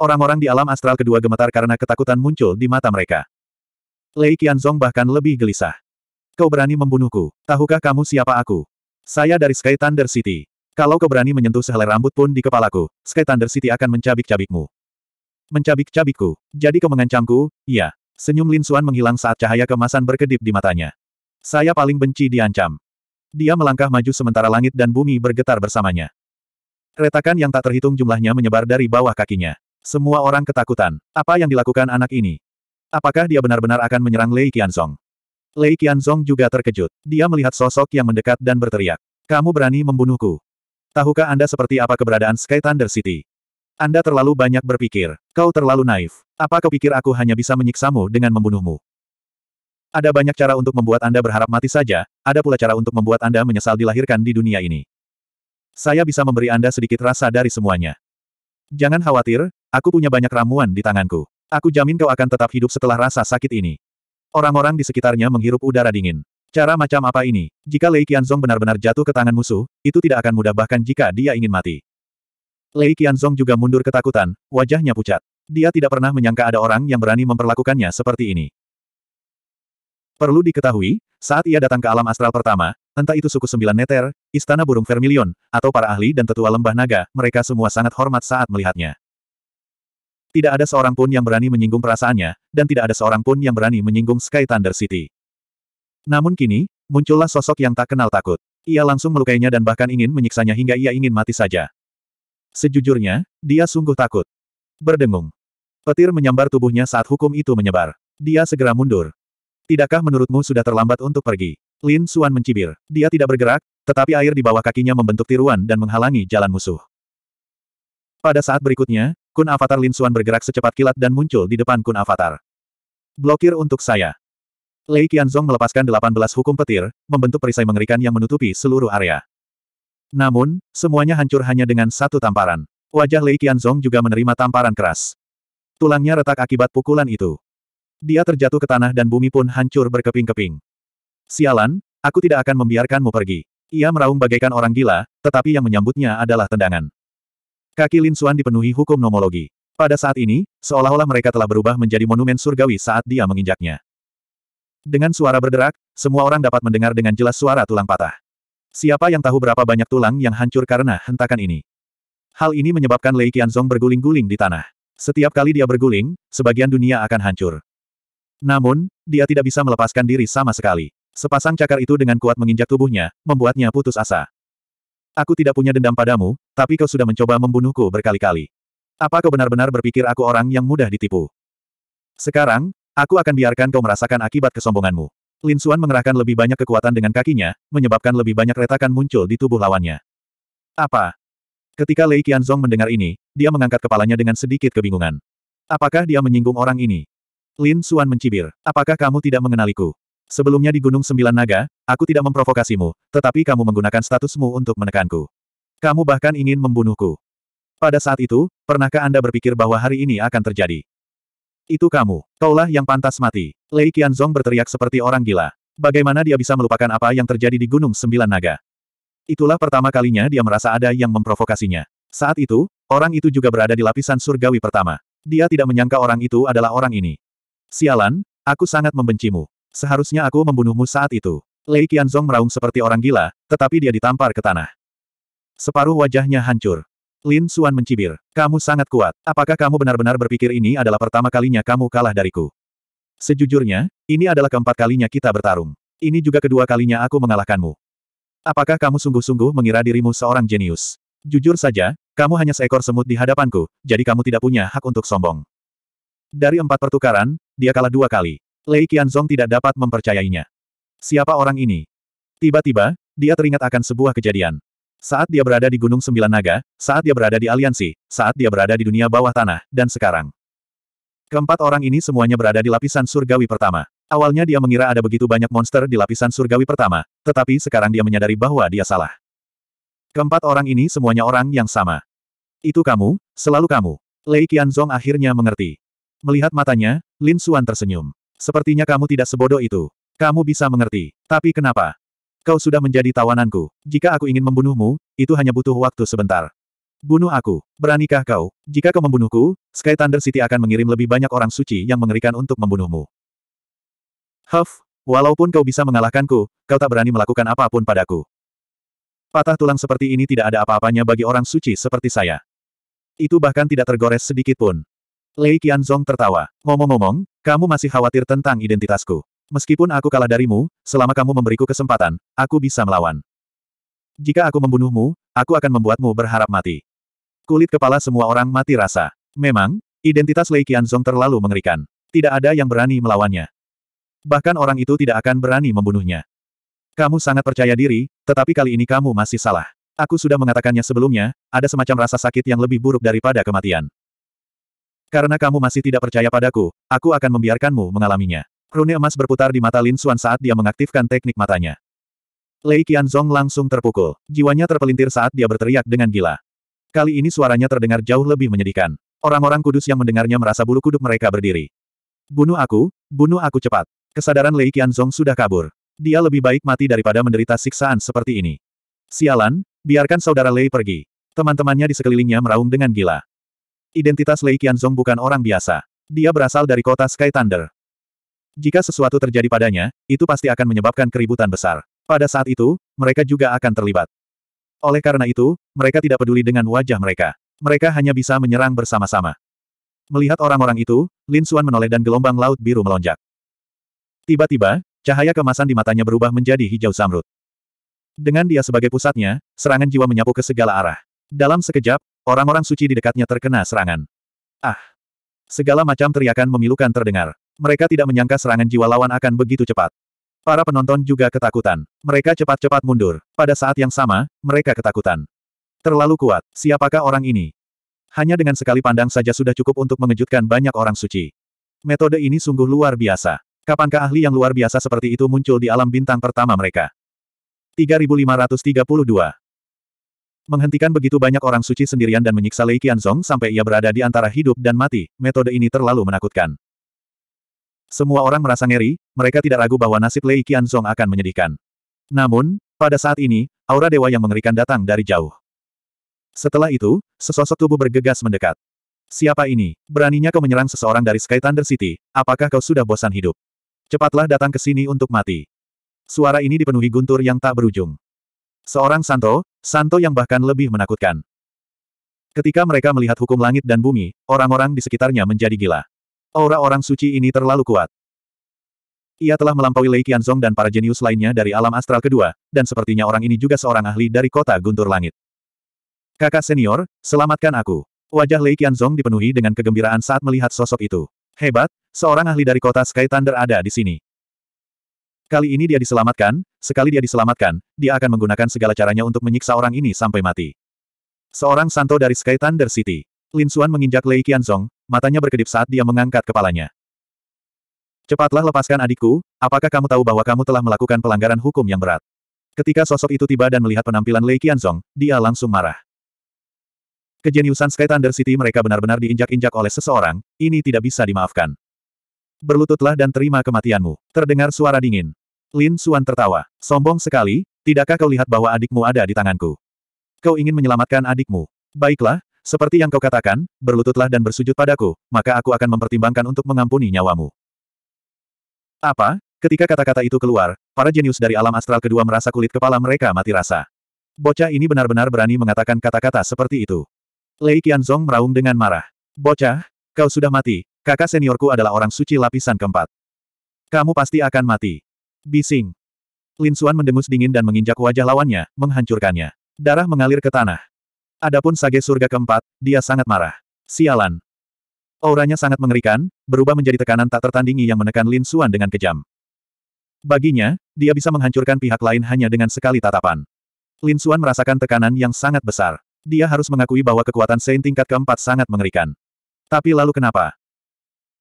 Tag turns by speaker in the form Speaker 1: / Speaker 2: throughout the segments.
Speaker 1: Orang-orang di alam astral kedua gemetar karena ketakutan muncul di mata mereka. Lei Qianzong bahkan lebih gelisah. Kau berani membunuhku, tahukah kamu siapa aku? Saya dari Sky Thunder City. Kalau kau berani menyentuh sehelai rambut pun di kepalaku, Sky Thunder City akan mencabik-cabikmu. Mencabik-cabikku, jadi kau mengancamku, iya. Senyum Lin Suan menghilang saat cahaya kemasan berkedip di matanya. Saya paling benci diancam. Dia melangkah maju sementara langit dan bumi bergetar bersamanya. Retakan yang tak terhitung jumlahnya menyebar dari bawah kakinya. Semua orang ketakutan. Apa yang dilakukan anak ini? Apakah dia benar-benar akan menyerang Lei Qianzong? Lei Qianzong juga terkejut. Dia melihat sosok yang mendekat dan berteriak. Kamu berani membunuhku. Tahukah Anda seperti apa keberadaan Sky Thunder City? Anda terlalu banyak berpikir. Kau terlalu naif. Apa kau pikir aku hanya bisa menyiksamu dengan membunuhmu? Ada banyak cara untuk membuat Anda berharap mati saja, ada pula cara untuk membuat Anda menyesal dilahirkan di dunia ini. Saya bisa memberi Anda sedikit rasa dari semuanya. Jangan khawatir, aku punya banyak ramuan di tanganku. Aku jamin kau akan tetap hidup setelah rasa sakit ini. Orang-orang di sekitarnya menghirup udara dingin. Cara macam apa ini? Jika Lei Qianzong benar-benar jatuh ke tangan musuh, itu tidak akan mudah bahkan jika dia ingin mati. Lei Qianzong juga mundur ketakutan, wajahnya pucat. Dia tidak pernah menyangka ada orang yang berani memperlakukannya seperti ini. Perlu diketahui, saat ia datang ke alam astral pertama, entah itu suku sembilan neter, istana burung vermilion, atau para ahli dan tetua lembah naga, mereka semua sangat hormat saat melihatnya. Tidak ada seorang pun yang berani menyinggung perasaannya, dan tidak ada seorang pun yang berani menyinggung Sky Thunder City. Namun kini, muncullah sosok yang tak kenal takut. Ia langsung melukainya dan bahkan ingin menyiksanya hingga ia ingin mati saja. Sejujurnya, dia sungguh takut. Berdengung. Petir menyambar tubuhnya saat hukum itu menyebar. Dia segera mundur. Tidakkah menurutmu sudah terlambat untuk pergi? Lin Suan mencibir. Dia tidak bergerak, tetapi air di bawah kakinya membentuk tiruan dan menghalangi jalan musuh. Pada saat berikutnya, Kun Avatar Lin Suan bergerak secepat kilat dan muncul di depan Kun Avatar. Blokir untuk saya. Lei Qianzong melepaskan 18 hukum petir, membentuk perisai mengerikan yang menutupi seluruh area. Namun, semuanya hancur hanya dengan satu tamparan. Wajah Lei Qianzong juga menerima tamparan keras. Tulangnya retak akibat pukulan itu. Dia terjatuh ke tanah dan bumi pun hancur berkeping-keping. Sialan, aku tidak akan membiarkanmu pergi. Ia meraung bagaikan orang gila, tetapi yang menyambutnya adalah tendangan. Kaki Lin Suan dipenuhi hukum nomologi. Pada saat ini, seolah-olah mereka telah berubah menjadi monumen surgawi saat dia menginjaknya. Dengan suara berderak, semua orang dapat mendengar dengan jelas suara tulang patah. Siapa yang tahu berapa banyak tulang yang hancur karena hentakan ini? Hal ini menyebabkan Lei Qianzong berguling-guling di tanah. Setiap kali dia berguling, sebagian dunia akan hancur. Namun, dia tidak bisa melepaskan diri sama sekali. Sepasang cakar itu dengan kuat menginjak tubuhnya, membuatnya putus asa. Aku tidak punya dendam padamu, tapi kau sudah mencoba membunuhku berkali-kali. Apa kau benar-benar berpikir aku orang yang mudah ditipu? Sekarang, aku akan biarkan kau merasakan akibat kesombonganmu. Lin Xuan mengerahkan lebih banyak kekuatan dengan kakinya, menyebabkan lebih banyak retakan muncul di tubuh lawannya. Apa? Ketika Lei Qianzong mendengar ini, dia mengangkat kepalanya dengan sedikit kebingungan. Apakah dia menyinggung orang ini? Lin Xuan mencibir. Apakah kamu tidak mengenaliku? Sebelumnya di Gunung Sembilan Naga, aku tidak memprovokasimu, tetapi kamu menggunakan statusmu untuk menekanku. Kamu bahkan ingin membunuhku. Pada saat itu, pernahkah Anda berpikir bahwa hari ini akan terjadi? Itu kamu. Kaulah yang pantas mati. Lei Qianzong berteriak seperti orang gila. Bagaimana dia bisa melupakan apa yang terjadi di Gunung Sembilan Naga? Itulah pertama kalinya dia merasa ada yang memprovokasinya. Saat itu, orang itu juga berada di lapisan surgawi pertama. Dia tidak menyangka orang itu adalah orang ini. Sialan, aku sangat membencimu. Seharusnya aku membunuhmu saat itu. Lei Qianzong meraung seperti orang gila, tetapi dia ditampar ke tanah. Separuh wajahnya hancur. Lin Suan mencibir. Kamu sangat kuat. Apakah kamu benar-benar berpikir ini adalah pertama kalinya kamu kalah dariku? Sejujurnya, ini adalah keempat kalinya kita bertarung. Ini juga kedua kalinya aku mengalahkanmu. Apakah kamu sungguh-sungguh mengira dirimu seorang jenius? Jujur saja, kamu hanya seekor semut di hadapanku, jadi kamu tidak punya hak untuk sombong. Dari empat pertukaran, dia kalah dua kali. Lei Qianzong tidak dapat mempercayainya. Siapa orang ini? Tiba-tiba, dia teringat akan sebuah kejadian. Saat dia berada di Gunung Sembilan Naga, saat dia berada di aliansi, saat dia berada di dunia bawah tanah, dan sekarang. Keempat orang ini semuanya berada di lapisan surgawi pertama. Awalnya dia mengira ada begitu banyak monster di lapisan surgawi pertama, tetapi sekarang dia menyadari bahwa dia salah. Keempat orang ini semuanya orang yang sama. Itu kamu, selalu kamu. Lei Qianzong akhirnya mengerti. Melihat matanya, Lin Xuan tersenyum. Sepertinya kamu tidak sebodoh itu. Kamu bisa mengerti. Tapi kenapa? Kau sudah menjadi tawananku. Jika aku ingin membunuhmu, itu hanya butuh waktu sebentar. Bunuh aku. Beranikah kau? Jika kau membunuhku, Sky Thunder City akan mengirim lebih banyak orang suci yang mengerikan untuk membunuhmu. Huff, walaupun kau bisa mengalahkanku, kau tak berani melakukan apapun padaku. Patah tulang seperti ini tidak ada apa-apanya bagi orang suci seperti saya. Itu bahkan tidak tergores sedikit pun. Lei Qianzong tertawa. Ngomong-ngomong, kamu masih khawatir tentang identitasku. Meskipun aku kalah darimu, selama kamu memberiku kesempatan, aku bisa melawan. Jika aku membunuhmu, aku akan membuatmu berharap mati. Kulit kepala semua orang mati rasa. Memang, identitas Lei Qianzong terlalu mengerikan. Tidak ada yang berani melawannya. Bahkan orang itu tidak akan berani membunuhnya. Kamu sangat percaya diri, tetapi kali ini kamu masih salah. Aku sudah mengatakannya sebelumnya, ada semacam rasa sakit yang lebih buruk daripada kematian. Karena kamu masih tidak percaya padaku, aku akan membiarkanmu mengalaminya. Rune emas berputar di mata Lin Xuan saat dia mengaktifkan teknik matanya. Lei Qianzong langsung terpukul. Jiwanya terpelintir saat dia berteriak dengan gila. Kali ini suaranya terdengar jauh lebih menyedihkan. Orang-orang kudus yang mendengarnya merasa bulu kuduk mereka berdiri. Bunuh aku, bunuh aku cepat. Kesadaran Lei Qianzong sudah kabur. Dia lebih baik mati daripada menderita siksaan seperti ini. Sialan, biarkan saudara Lei pergi. Teman-temannya di sekelilingnya meraung dengan gila. Identitas Lei Qianzong bukan orang biasa. Dia berasal dari kota Sky Thunder. Jika sesuatu terjadi padanya, itu pasti akan menyebabkan keributan besar. Pada saat itu, mereka juga akan terlibat. Oleh karena itu, mereka tidak peduli dengan wajah mereka. Mereka hanya bisa menyerang bersama-sama. Melihat orang-orang itu, Lin Xuan menoleh dan gelombang laut biru melonjak. Tiba-tiba, cahaya kemasan di matanya berubah menjadi hijau samrut. Dengan dia sebagai pusatnya, serangan jiwa menyapu ke segala arah. Dalam sekejap, Orang-orang suci di dekatnya terkena serangan. Ah! Segala macam teriakan memilukan terdengar. Mereka tidak menyangka serangan jiwa lawan akan begitu cepat. Para penonton juga ketakutan. Mereka cepat-cepat mundur. Pada saat yang sama, mereka ketakutan. Terlalu kuat, siapakah orang ini? Hanya dengan sekali pandang saja sudah cukup untuk mengejutkan banyak orang suci. Metode ini sungguh luar biasa. Kapankah ahli yang luar biasa seperti itu muncul di alam bintang pertama mereka? 3532 Menghentikan begitu banyak orang suci sendirian dan menyiksa Lei Qianzong sampai ia berada di antara hidup dan mati, metode ini terlalu menakutkan. Semua orang merasa ngeri, mereka tidak ragu bahwa nasib Lei Qianzong akan menyedihkan. Namun, pada saat ini, aura dewa yang mengerikan datang dari jauh. Setelah itu, sesosok tubuh bergegas mendekat. Siapa ini? Beraninya kau menyerang seseorang dari Sky Thunder City, apakah kau sudah bosan hidup? Cepatlah datang ke sini untuk mati. Suara ini dipenuhi guntur yang tak berujung. Seorang Santo, Santo yang bahkan lebih menakutkan. Ketika mereka melihat hukum langit dan bumi, orang-orang di sekitarnya menjadi gila. Aura orang suci ini terlalu kuat. Ia telah melampaui Lei Qianzong dan para jenius lainnya dari alam astral kedua, dan sepertinya orang ini juga seorang ahli dari kota guntur langit. Kakak senior, selamatkan aku. Wajah Lei Qianzong dipenuhi dengan kegembiraan saat melihat sosok itu. Hebat, seorang ahli dari kota Sky Thunder ada di sini. Kali ini dia diselamatkan, sekali dia diselamatkan, dia akan menggunakan segala caranya untuk menyiksa orang ini sampai mati. Seorang santo dari Sky Thunder City. Lin Xuan menginjak Lei Qianzong, matanya berkedip saat dia mengangkat kepalanya. Cepatlah lepaskan adikku, apakah kamu tahu bahwa kamu telah melakukan pelanggaran hukum yang berat? Ketika sosok itu tiba dan melihat penampilan Lei Qianzong, dia langsung marah. Kejeniusan Sky Thunder City mereka benar-benar diinjak-injak oleh seseorang, ini tidak bisa dimaafkan. Berlututlah dan terima kematianmu. Terdengar suara dingin. Lin Suan tertawa. Sombong sekali, tidakkah kau lihat bahwa adikmu ada di tanganku? Kau ingin menyelamatkan adikmu. Baiklah, seperti yang kau katakan, berlututlah dan bersujud padaku, maka aku akan mempertimbangkan untuk mengampuni nyawamu. Apa? Ketika kata-kata itu keluar, para jenius dari alam astral kedua merasa kulit kepala mereka mati rasa. Bocah ini benar-benar berani mengatakan kata-kata seperti itu. Lei Qianzong meraung dengan marah. Bocah, kau sudah mati, kakak seniorku adalah orang suci lapisan keempat. Kamu pasti akan mati. Bising. Lin Xuan mendengus dingin dan menginjak wajah lawannya, menghancurkannya. Darah mengalir ke tanah. Adapun Sage Surga keempat, dia sangat marah. Sialan. Auranya sangat mengerikan, berubah menjadi tekanan tak tertandingi yang menekan Lin Xuan dengan kejam. Baginya, dia bisa menghancurkan pihak lain hanya dengan sekali tatapan. Lin Xuan merasakan tekanan yang sangat besar. Dia harus mengakui bahwa kekuatan Saint tingkat keempat sangat mengerikan. Tapi lalu kenapa?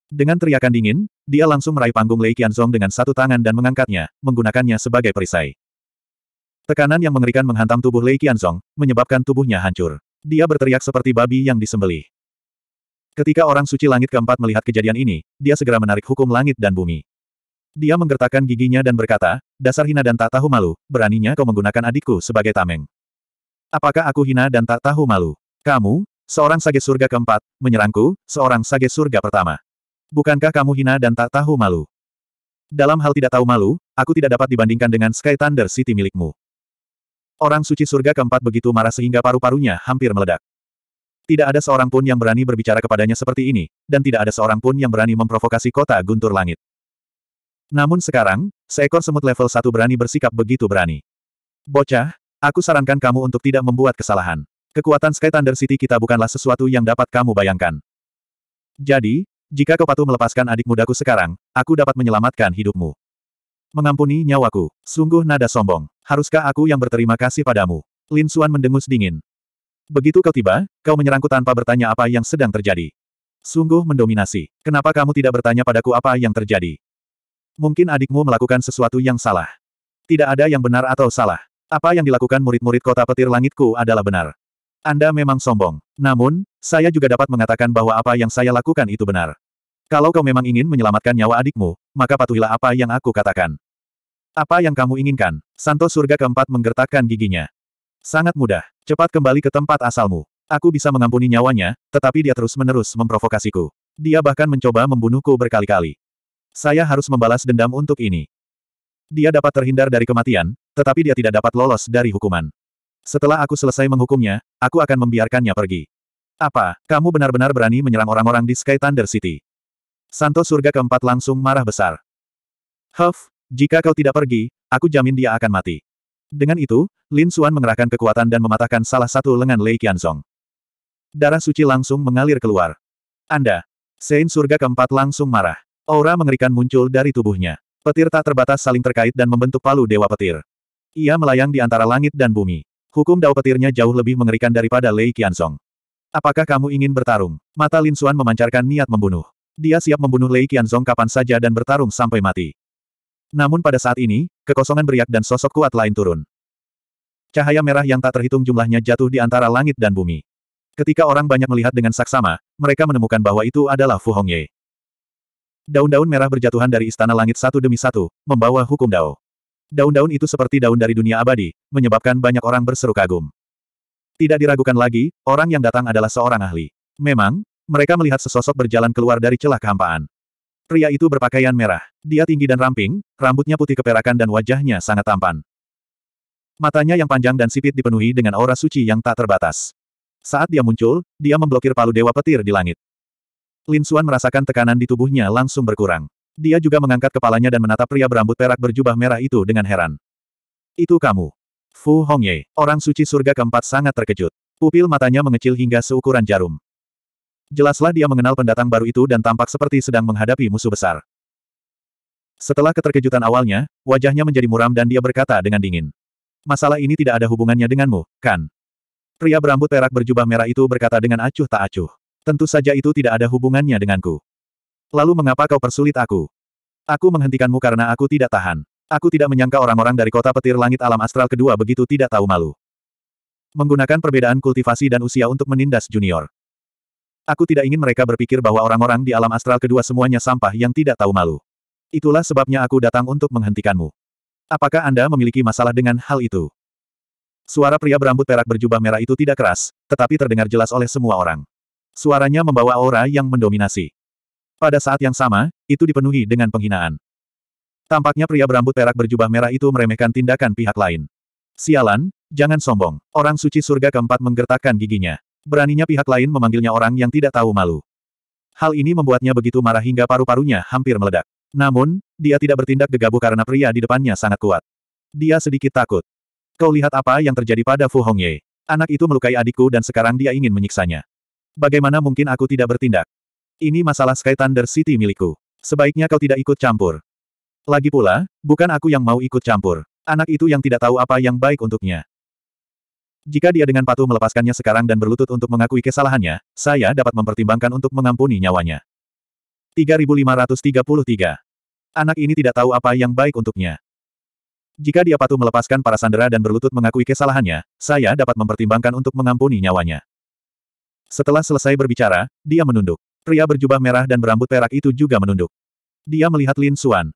Speaker 1: Dengan teriakan dingin, dia langsung meraih panggung Lei Qianzong dengan satu tangan dan mengangkatnya, menggunakannya sebagai perisai. Tekanan yang mengerikan menghantam tubuh Lei Qianzong, menyebabkan tubuhnya hancur. Dia berteriak seperti babi yang disembelih. Ketika orang suci langit keempat melihat kejadian ini, dia segera menarik hukum langit dan bumi. Dia menggertakkan giginya dan berkata, dasar hina dan tak tahu malu, beraninya kau menggunakan adikku sebagai tameng. Apakah aku hina dan tak tahu malu? Kamu, seorang sage surga keempat, menyerangku, seorang sage surga pertama. Bukankah kamu hina dan tak tahu malu? Dalam hal tidak tahu malu, aku tidak dapat dibandingkan dengan Sky Thunder City milikmu. Orang suci surga keempat begitu marah sehingga paru-parunya hampir meledak. Tidak ada seorang pun yang berani berbicara kepadanya seperti ini, dan tidak ada seorang pun yang berani memprovokasi kota guntur langit. Namun sekarang, seekor semut level 1 berani bersikap begitu berani. Bocah, aku sarankan kamu untuk tidak membuat kesalahan. Kekuatan Sky Thunder City kita bukanlah sesuatu yang dapat kamu bayangkan. Jadi, jika kau patuh melepaskan adik mudaku sekarang, aku dapat menyelamatkan hidupmu. Mengampuni nyawaku. Sungguh nada sombong. Haruskah aku yang berterima kasih padamu? Lin Suan mendengus dingin. Begitu kau tiba, kau menyerangku tanpa bertanya apa yang sedang terjadi. Sungguh mendominasi. Kenapa kamu tidak bertanya padaku apa yang terjadi? Mungkin adikmu melakukan sesuatu yang salah. Tidak ada yang benar atau salah. Apa yang dilakukan murid-murid kota petir langitku adalah benar. Anda memang sombong. Namun, saya juga dapat mengatakan bahwa apa yang saya lakukan itu benar. Kalau kau memang ingin menyelamatkan nyawa adikmu, maka patuhilah apa yang aku katakan. Apa yang kamu inginkan? Santo surga keempat menggertakkan giginya. Sangat mudah. Cepat kembali ke tempat asalmu. Aku bisa mengampuni nyawanya, tetapi dia terus-menerus memprovokasiku. Dia bahkan mencoba membunuhku berkali-kali. Saya harus membalas dendam untuk ini. Dia dapat terhindar dari kematian, tetapi dia tidak dapat lolos dari hukuman. Setelah aku selesai menghukumnya, aku akan membiarkannya pergi. Apa, kamu benar-benar berani menyerang orang-orang di Sky Thunder City? Santo surga keempat langsung marah besar. Huff, jika kau tidak pergi, aku jamin dia akan mati. Dengan itu, Lin Xuan mengerahkan kekuatan dan mematahkan salah satu lengan Lei Qianzong. Darah suci langsung mengalir keluar. Anda, Sein surga keempat langsung marah. Aura mengerikan muncul dari tubuhnya. Petir tak terbatas saling terkait dan membentuk palu Dewa Petir. Ia melayang di antara langit dan bumi. Hukum dao petirnya jauh lebih mengerikan daripada Lei Qianzong. Apakah kamu ingin bertarung? Mata Lin Xuan memancarkan niat membunuh. Dia siap membunuh Lei Qianzong kapan saja dan bertarung sampai mati. Namun pada saat ini, kekosongan beriak dan sosok kuat lain turun. Cahaya merah yang tak terhitung jumlahnya jatuh di antara langit dan bumi. Ketika orang banyak melihat dengan saksama, mereka menemukan bahwa itu adalah Fu Hongye. Daun-daun merah berjatuhan dari istana langit satu demi satu, membawa hukum Dao. Daun-daun itu seperti daun dari dunia abadi, menyebabkan banyak orang berseru kagum. Tidak diragukan lagi, orang yang datang adalah seorang ahli. Memang, mereka melihat sesosok berjalan keluar dari celah kehampaan. Pria itu berpakaian merah. Dia tinggi dan ramping, rambutnya putih keperakan dan wajahnya sangat tampan. Matanya yang panjang dan sipit dipenuhi dengan aura suci yang tak terbatas. Saat dia muncul, dia memblokir palu dewa petir di langit. Lin Xuan merasakan tekanan di tubuhnya langsung berkurang. Dia juga mengangkat kepalanya dan menatap pria berambut perak berjubah merah itu dengan heran. Itu kamu. Fu Hongye, orang suci surga keempat sangat terkejut. Pupil matanya mengecil hingga seukuran jarum. Jelaslah dia mengenal pendatang baru itu dan tampak seperti sedang menghadapi musuh besar. Setelah keterkejutan awalnya, wajahnya menjadi muram dan dia berkata dengan dingin. Masalah ini tidak ada hubungannya denganmu, kan? Pria berambut perak berjubah merah itu berkata dengan acuh tak acuh. Tentu saja itu tidak ada hubungannya denganku. Lalu mengapa kau persulit aku? Aku menghentikanmu karena aku tidak tahan. Aku tidak menyangka orang-orang dari kota petir langit alam astral kedua begitu tidak tahu malu. Menggunakan perbedaan kultivasi dan usia untuk menindas junior. Aku tidak ingin mereka berpikir bahwa orang-orang di alam astral kedua semuanya sampah yang tidak tahu malu. Itulah sebabnya aku datang untuk menghentikanmu. Apakah Anda memiliki masalah dengan hal itu? Suara pria berambut perak berjubah merah itu tidak keras, tetapi terdengar jelas oleh semua orang. Suaranya membawa aura yang mendominasi. Pada saat yang sama, itu dipenuhi dengan penghinaan. Tampaknya pria berambut perak berjubah merah itu meremehkan tindakan pihak lain. Sialan, jangan sombong. Orang suci surga keempat menggertakkan giginya. Beraninya pihak lain memanggilnya orang yang tidak tahu malu. Hal ini membuatnya begitu marah hingga paru-parunya hampir meledak. Namun, dia tidak bertindak gegabah karena pria di depannya sangat kuat. Dia sedikit takut. Kau lihat apa yang terjadi pada Fu Hongye. Anak itu melukai adikku dan sekarang dia ingin menyiksanya. Bagaimana mungkin aku tidak bertindak? Ini masalah Sky Thunder City milikku. Sebaiknya kau tidak ikut campur. Lagi pula, bukan aku yang mau ikut campur. Anak itu yang tidak tahu apa yang baik untuknya. Jika dia dengan patuh melepaskannya sekarang dan berlutut untuk mengakui kesalahannya, saya dapat mempertimbangkan untuk mengampuni nyawanya. 3533 Anak ini tidak tahu apa yang baik untuknya. Jika dia patuh melepaskan para sandera dan berlutut mengakui kesalahannya, saya dapat mempertimbangkan untuk mengampuni nyawanya. Setelah selesai berbicara, dia menunduk. Pria berjubah merah dan berambut perak itu juga menunduk. Dia melihat Lin Xuan.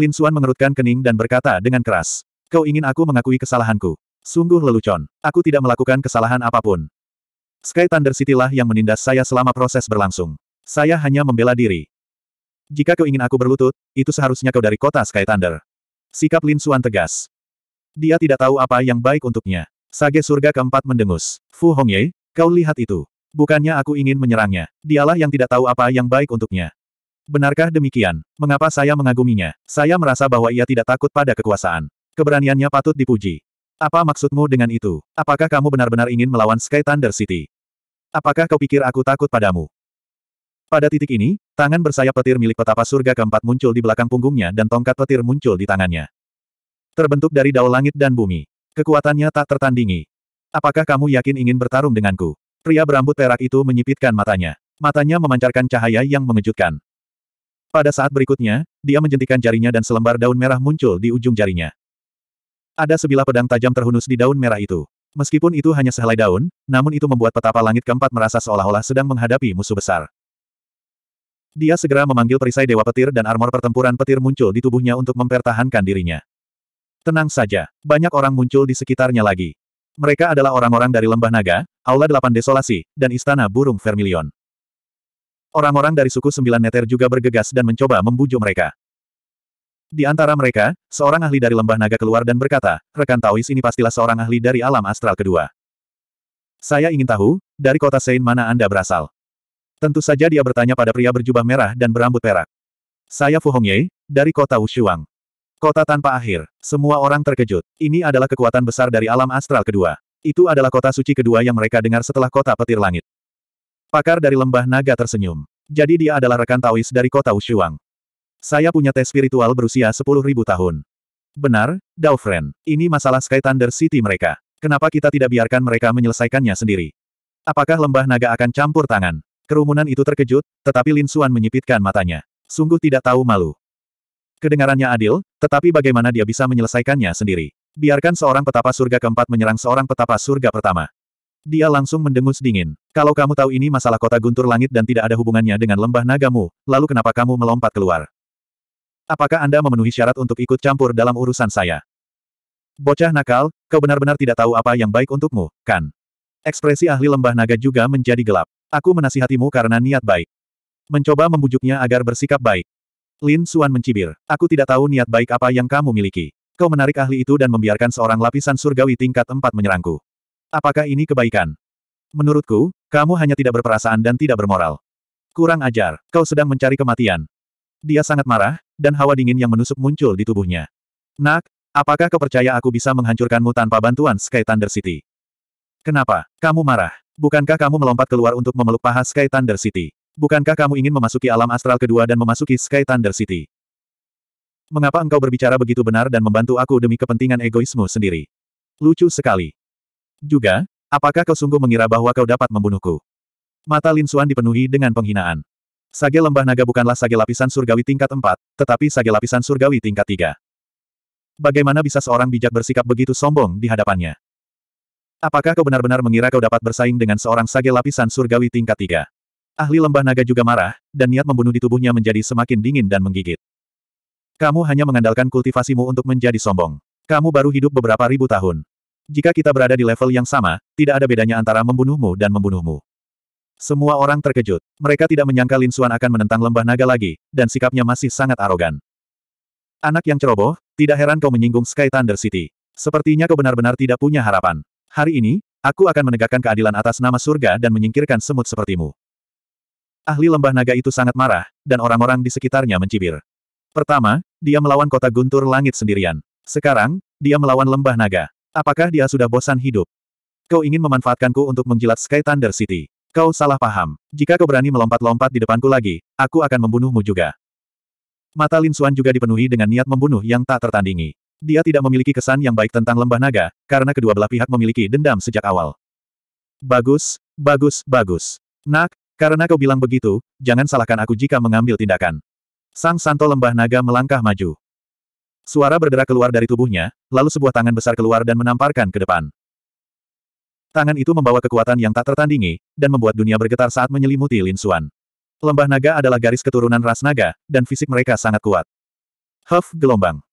Speaker 1: Lin Xuan mengerutkan kening dan berkata dengan keras. Kau ingin aku mengakui kesalahanku. Sungguh lelucon. Aku tidak melakukan kesalahan apapun. Sky Thunder City lah yang menindas saya selama proses berlangsung. Saya hanya membela diri. Jika kau ingin aku berlutut, itu seharusnya kau dari kota Sky Thunder. Sikap Lin Xuan tegas. Dia tidak tahu apa yang baik untuknya. Sage surga keempat mendengus. Fu Hongye, kau lihat itu. Bukannya aku ingin menyerangnya. Dialah yang tidak tahu apa yang baik untuknya. Benarkah demikian? Mengapa saya mengaguminya? Saya merasa bahwa ia tidak takut pada kekuasaan. Keberaniannya patut dipuji. Apa maksudmu dengan itu? Apakah kamu benar-benar ingin melawan Sky Thunder City? Apakah kau pikir aku takut padamu? Pada titik ini, tangan bersayap petir milik petapa surga keempat muncul di belakang punggungnya dan tongkat petir muncul di tangannya. Terbentuk dari daun langit dan bumi. Kekuatannya tak tertandingi. Apakah kamu yakin ingin bertarung denganku? Pria berambut perak itu menyipitkan matanya. Matanya memancarkan cahaya yang mengejutkan. Pada saat berikutnya, dia menjentikan jarinya dan selembar daun merah muncul di ujung jarinya. Ada sebilah pedang tajam terhunus di daun merah itu. Meskipun itu hanya sehelai daun, namun itu membuat petapa langit keempat merasa seolah-olah sedang menghadapi musuh besar. Dia segera memanggil perisai Dewa Petir dan armor pertempuran petir muncul di tubuhnya untuk mempertahankan dirinya. Tenang saja, banyak orang muncul di sekitarnya lagi. Mereka adalah orang-orang dari Lembah Naga, Aula Delapan Desolasi, dan Istana Burung Vermilion. Orang-orang dari suku Sembilan Neter juga bergegas dan mencoba membujuk mereka. Di antara mereka, seorang ahli dari lembah naga keluar dan berkata, rekan Taois ini pastilah seorang ahli dari alam astral kedua. Saya ingin tahu, dari kota Sein mana Anda berasal? Tentu saja dia bertanya pada pria berjubah merah dan berambut perak. Saya Fu Hongye, dari kota Wushuang. Kota tanpa akhir. Semua orang terkejut. Ini adalah kekuatan besar dari alam astral kedua. Itu adalah kota suci kedua yang mereka dengar setelah kota petir langit. Pakar dari lembah naga tersenyum. Jadi dia adalah rekan Taois dari kota Ushuang. Saya punya tes spiritual berusia 10.000 tahun. Benar, Daufren. Ini masalah Sky Thunder City mereka. Kenapa kita tidak biarkan mereka menyelesaikannya sendiri? Apakah lembah naga akan campur tangan? Kerumunan itu terkejut, tetapi Lin Suan menyipitkan matanya. Sungguh tidak tahu malu. Kedengarannya adil, tetapi bagaimana dia bisa menyelesaikannya sendiri? Biarkan seorang petapa surga keempat menyerang seorang petapa surga pertama. Dia langsung mendengus dingin. Kalau kamu tahu ini masalah kota guntur langit dan tidak ada hubungannya dengan lembah nagamu, lalu kenapa kamu melompat keluar? Apakah Anda memenuhi syarat untuk ikut campur dalam urusan saya? Bocah nakal, kau benar-benar tidak tahu apa yang baik untukmu, kan? Ekspresi ahli lembah naga juga menjadi gelap. Aku menasihatimu karena niat baik. Mencoba membujuknya agar bersikap baik. Lin Suan mencibir. Aku tidak tahu niat baik apa yang kamu miliki. Kau menarik ahli itu dan membiarkan seorang lapisan surgawi tingkat empat menyerangku. Apakah ini kebaikan? Menurutku, kamu hanya tidak berperasaan dan tidak bermoral. Kurang ajar, kau sedang mencari kematian. Dia sangat marah, dan hawa dingin yang menusuk muncul di tubuhnya. Nak, apakah kau percaya aku bisa menghancurkanmu tanpa bantuan Sky Thunder City? Kenapa? Kamu marah. Bukankah kamu melompat keluar untuk memeluk paha Sky Thunder City? Bukankah kamu ingin memasuki alam astral kedua dan memasuki Sky Thunder City? Mengapa engkau berbicara begitu benar dan membantu aku demi kepentingan egoismu sendiri? Lucu sekali. Juga, apakah kau sungguh mengira bahwa kau dapat membunuhku? Mata Lin Xuan dipenuhi dengan penghinaan. Sage lembah naga bukanlah sage lapisan surgawi tingkat 4, tetapi sage lapisan surgawi tingkat 3. Bagaimana bisa seorang bijak bersikap begitu sombong di hadapannya? Apakah kau benar-benar mengira kau dapat bersaing dengan seorang sage lapisan surgawi tingkat 3? Ahli lembah naga juga marah, dan niat membunuh di tubuhnya menjadi semakin dingin dan menggigit. Kamu hanya mengandalkan kultivasimu untuk menjadi sombong. Kamu baru hidup beberapa ribu tahun. Jika kita berada di level yang sama, tidak ada bedanya antara membunuhmu dan membunuhmu. Semua orang terkejut. Mereka tidak menyangka Lin Xuan akan menentang lembah naga lagi, dan sikapnya masih sangat arogan. Anak yang ceroboh, tidak heran kau menyinggung Sky Thunder City. Sepertinya kau benar-benar tidak punya harapan. Hari ini, aku akan menegakkan keadilan atas nama surga dan menyingkirkan semut sepertimu. Ahli lembah naga itu sangat marah, dan orang-orang di sekitarnya mencibir. Pertama, dia melawan kota guntur langit sendirian. Sekarang, dia melawan lembah naga. Apakah dia sudah bosan hidup? Kau ingin memanfaatkanku untuk menjilat Sky Thunder City. Kau salah paham. Jika kau berani melompat-lompat di depanku lagi, aku akan membunuhmu juga. Mata Lin Xuan juga dipenuhi dengan niat membunuh yang tak tertandingi. Dia tidak memiliki kesan yang baik tentang lembah naga, karena kedua belah pihak memiliki dendam sejak awal. Bagus, bagus, bagus. Nak, karena kau bilang begitu, jangan salahkan aku jika mengambil tindakan. Sang Santo Lembah Naga melangkah maju. Suara berderak keluar dari tubuhnya, lalu sebuah tangan besar keluar dan menamparkan ke depan. Tangan itu membawa kekuatan yang tak tertandingi, dan membuat dunia bergetar saat menyelimuti Lin Xuan. Lembah Naga adalah garis keturunan ras naga, dan fisik mereka sangat kuat. Huff gelombang.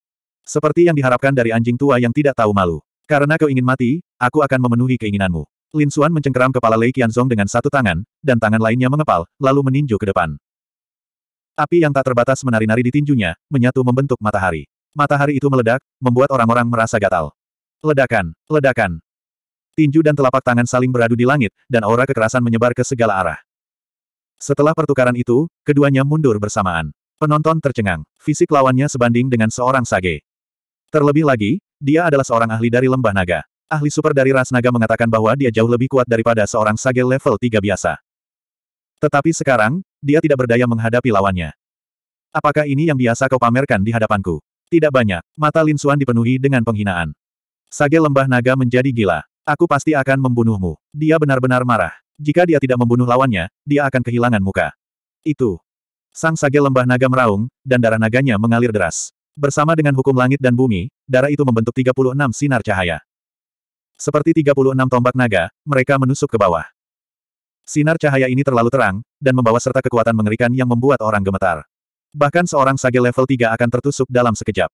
Speaker 1: Seperti yang diharapkan dari anjing tua yang tidak tahu malu. Karena kau ingin mati, aku akan memenuhi keinginanmu. Lin Xuan mencengkeram kepala Lei Qianzong dengan satu tangan, dan tangan lainnya mengepal, lalu meninju ke depan. Api yang tak terbatas menari-nari di tinjunya, menyatu membentuk matahari. Matahari itu meledak, membuat orang-orang merasa gatal. Ledakan, ledakan. Tinju dan telapak tangan saling beradu di langit, dan aura kekerasan menyebar ke segala arah. Setelah pertukaran itu, keduanya mundur bersamaan. Penonton tercengang. Fisik lawannya sebanding dengan seorang sage. Terlebih lagi, dia adalah seorang ahli dari lembah naga. Ahli super dari ras naga mengatakan bahwa dia jauh lebih kuat daripada seorang sage level 3 biasa. Tetapi sekarang, dia tidak berdaya menghadapi lawannya. Apakah ini yang biasa kau pamerkan di hadapanku? Tidak banyak. Mata Lin Suan dipenuhi dengan penghinaan. Sage lembah naga menjadi gila. Aku pasti akan membunuhmu. Dia benar-benar marah. Jika dia tidak membunuh lawannya, dia akan kehilangan muka. Itu. Sang sage lembah naga meraung, dan darah naganya mengalir deras. Bersama dengan hukum langit dan bumi, darah itu membentuk 36 sinar cahaya. Seperti 36 tombak naga, mereka menusuk ke bawah. Sinar cahaya ini terlalu terang, dan membawa serta kekuatan mengerikan yang membuat orang gemetar. Bahkan seorang sage level 3 akan tertusuk dalam sekejap.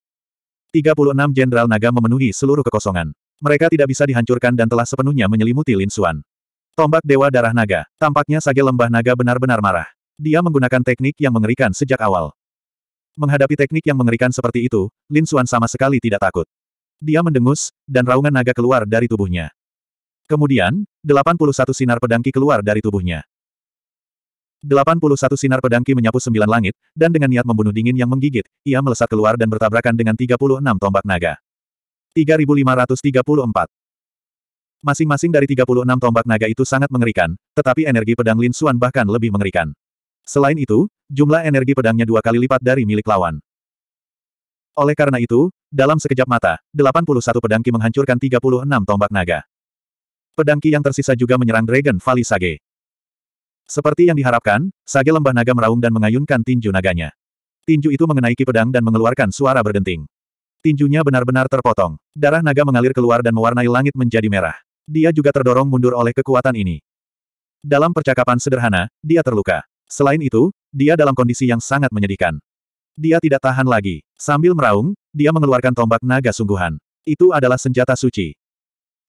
Speaker 1: 36 Jenderal Naga memenuhi seluruh kekosongan. Mereka tidak bisa dihancurkan dan telah sepenuhnya menyelimuti Lin Xuan. Tombak Dewa Darah Naga. Tampaknya sage lembah naga benar-benar marah. Dia menggunakan teknik yang mengerikan sejak awal. Menghadapi teknik yang mengerikan seperti itu, Lin Xuan sama sekali tidak takut. Dia mendengus, dan raungan naga keluar dari tubuhnya. Kemudian, 81 sinar pedangki keluar dari tubuhnya. 81 sinar pedangki menyapu sembilan langit, dan dengan niat membunuh dingin yang menggigit, ia melesat keluar dan bertabrakan dengan 36 tombak naga. 3534 Masing-masing dari 36 tombak naga itu sangat mengerikan, tetapi energi pedang Lin Xuan bahkan lebih mengerikan. Selain itu, jumlah energi pedangnya dua kali lipat dari milik lawan. Oleh karena itu, dalam sekejap mata, 81 pedangki menghancurkan 36 tombak naga. Pedangki yang tersisa juga menyerang Dragon Valley Sage. Seperti yang diharapkan, Sage lembah naga meraung dan mengayunkan tinju naganya. Tinju itu mengenai pedang dan mengeluarkan suara berdenting. Tinjunya benar-benar terpotong. Darah naga mengalir keluar dan mewarnai langit menjadi merah. Dia juga terdorong mundur oleh kekuatan ini. Dalam percakapan sederhana, dia terluka. Selain itu, dia dalam kondisi yang sangat menyedihkan. Dia tidak tahan lagi. Sambil meraung, dia mengeluarkan tombak naga sungguhan. Itu adalah senjata suci.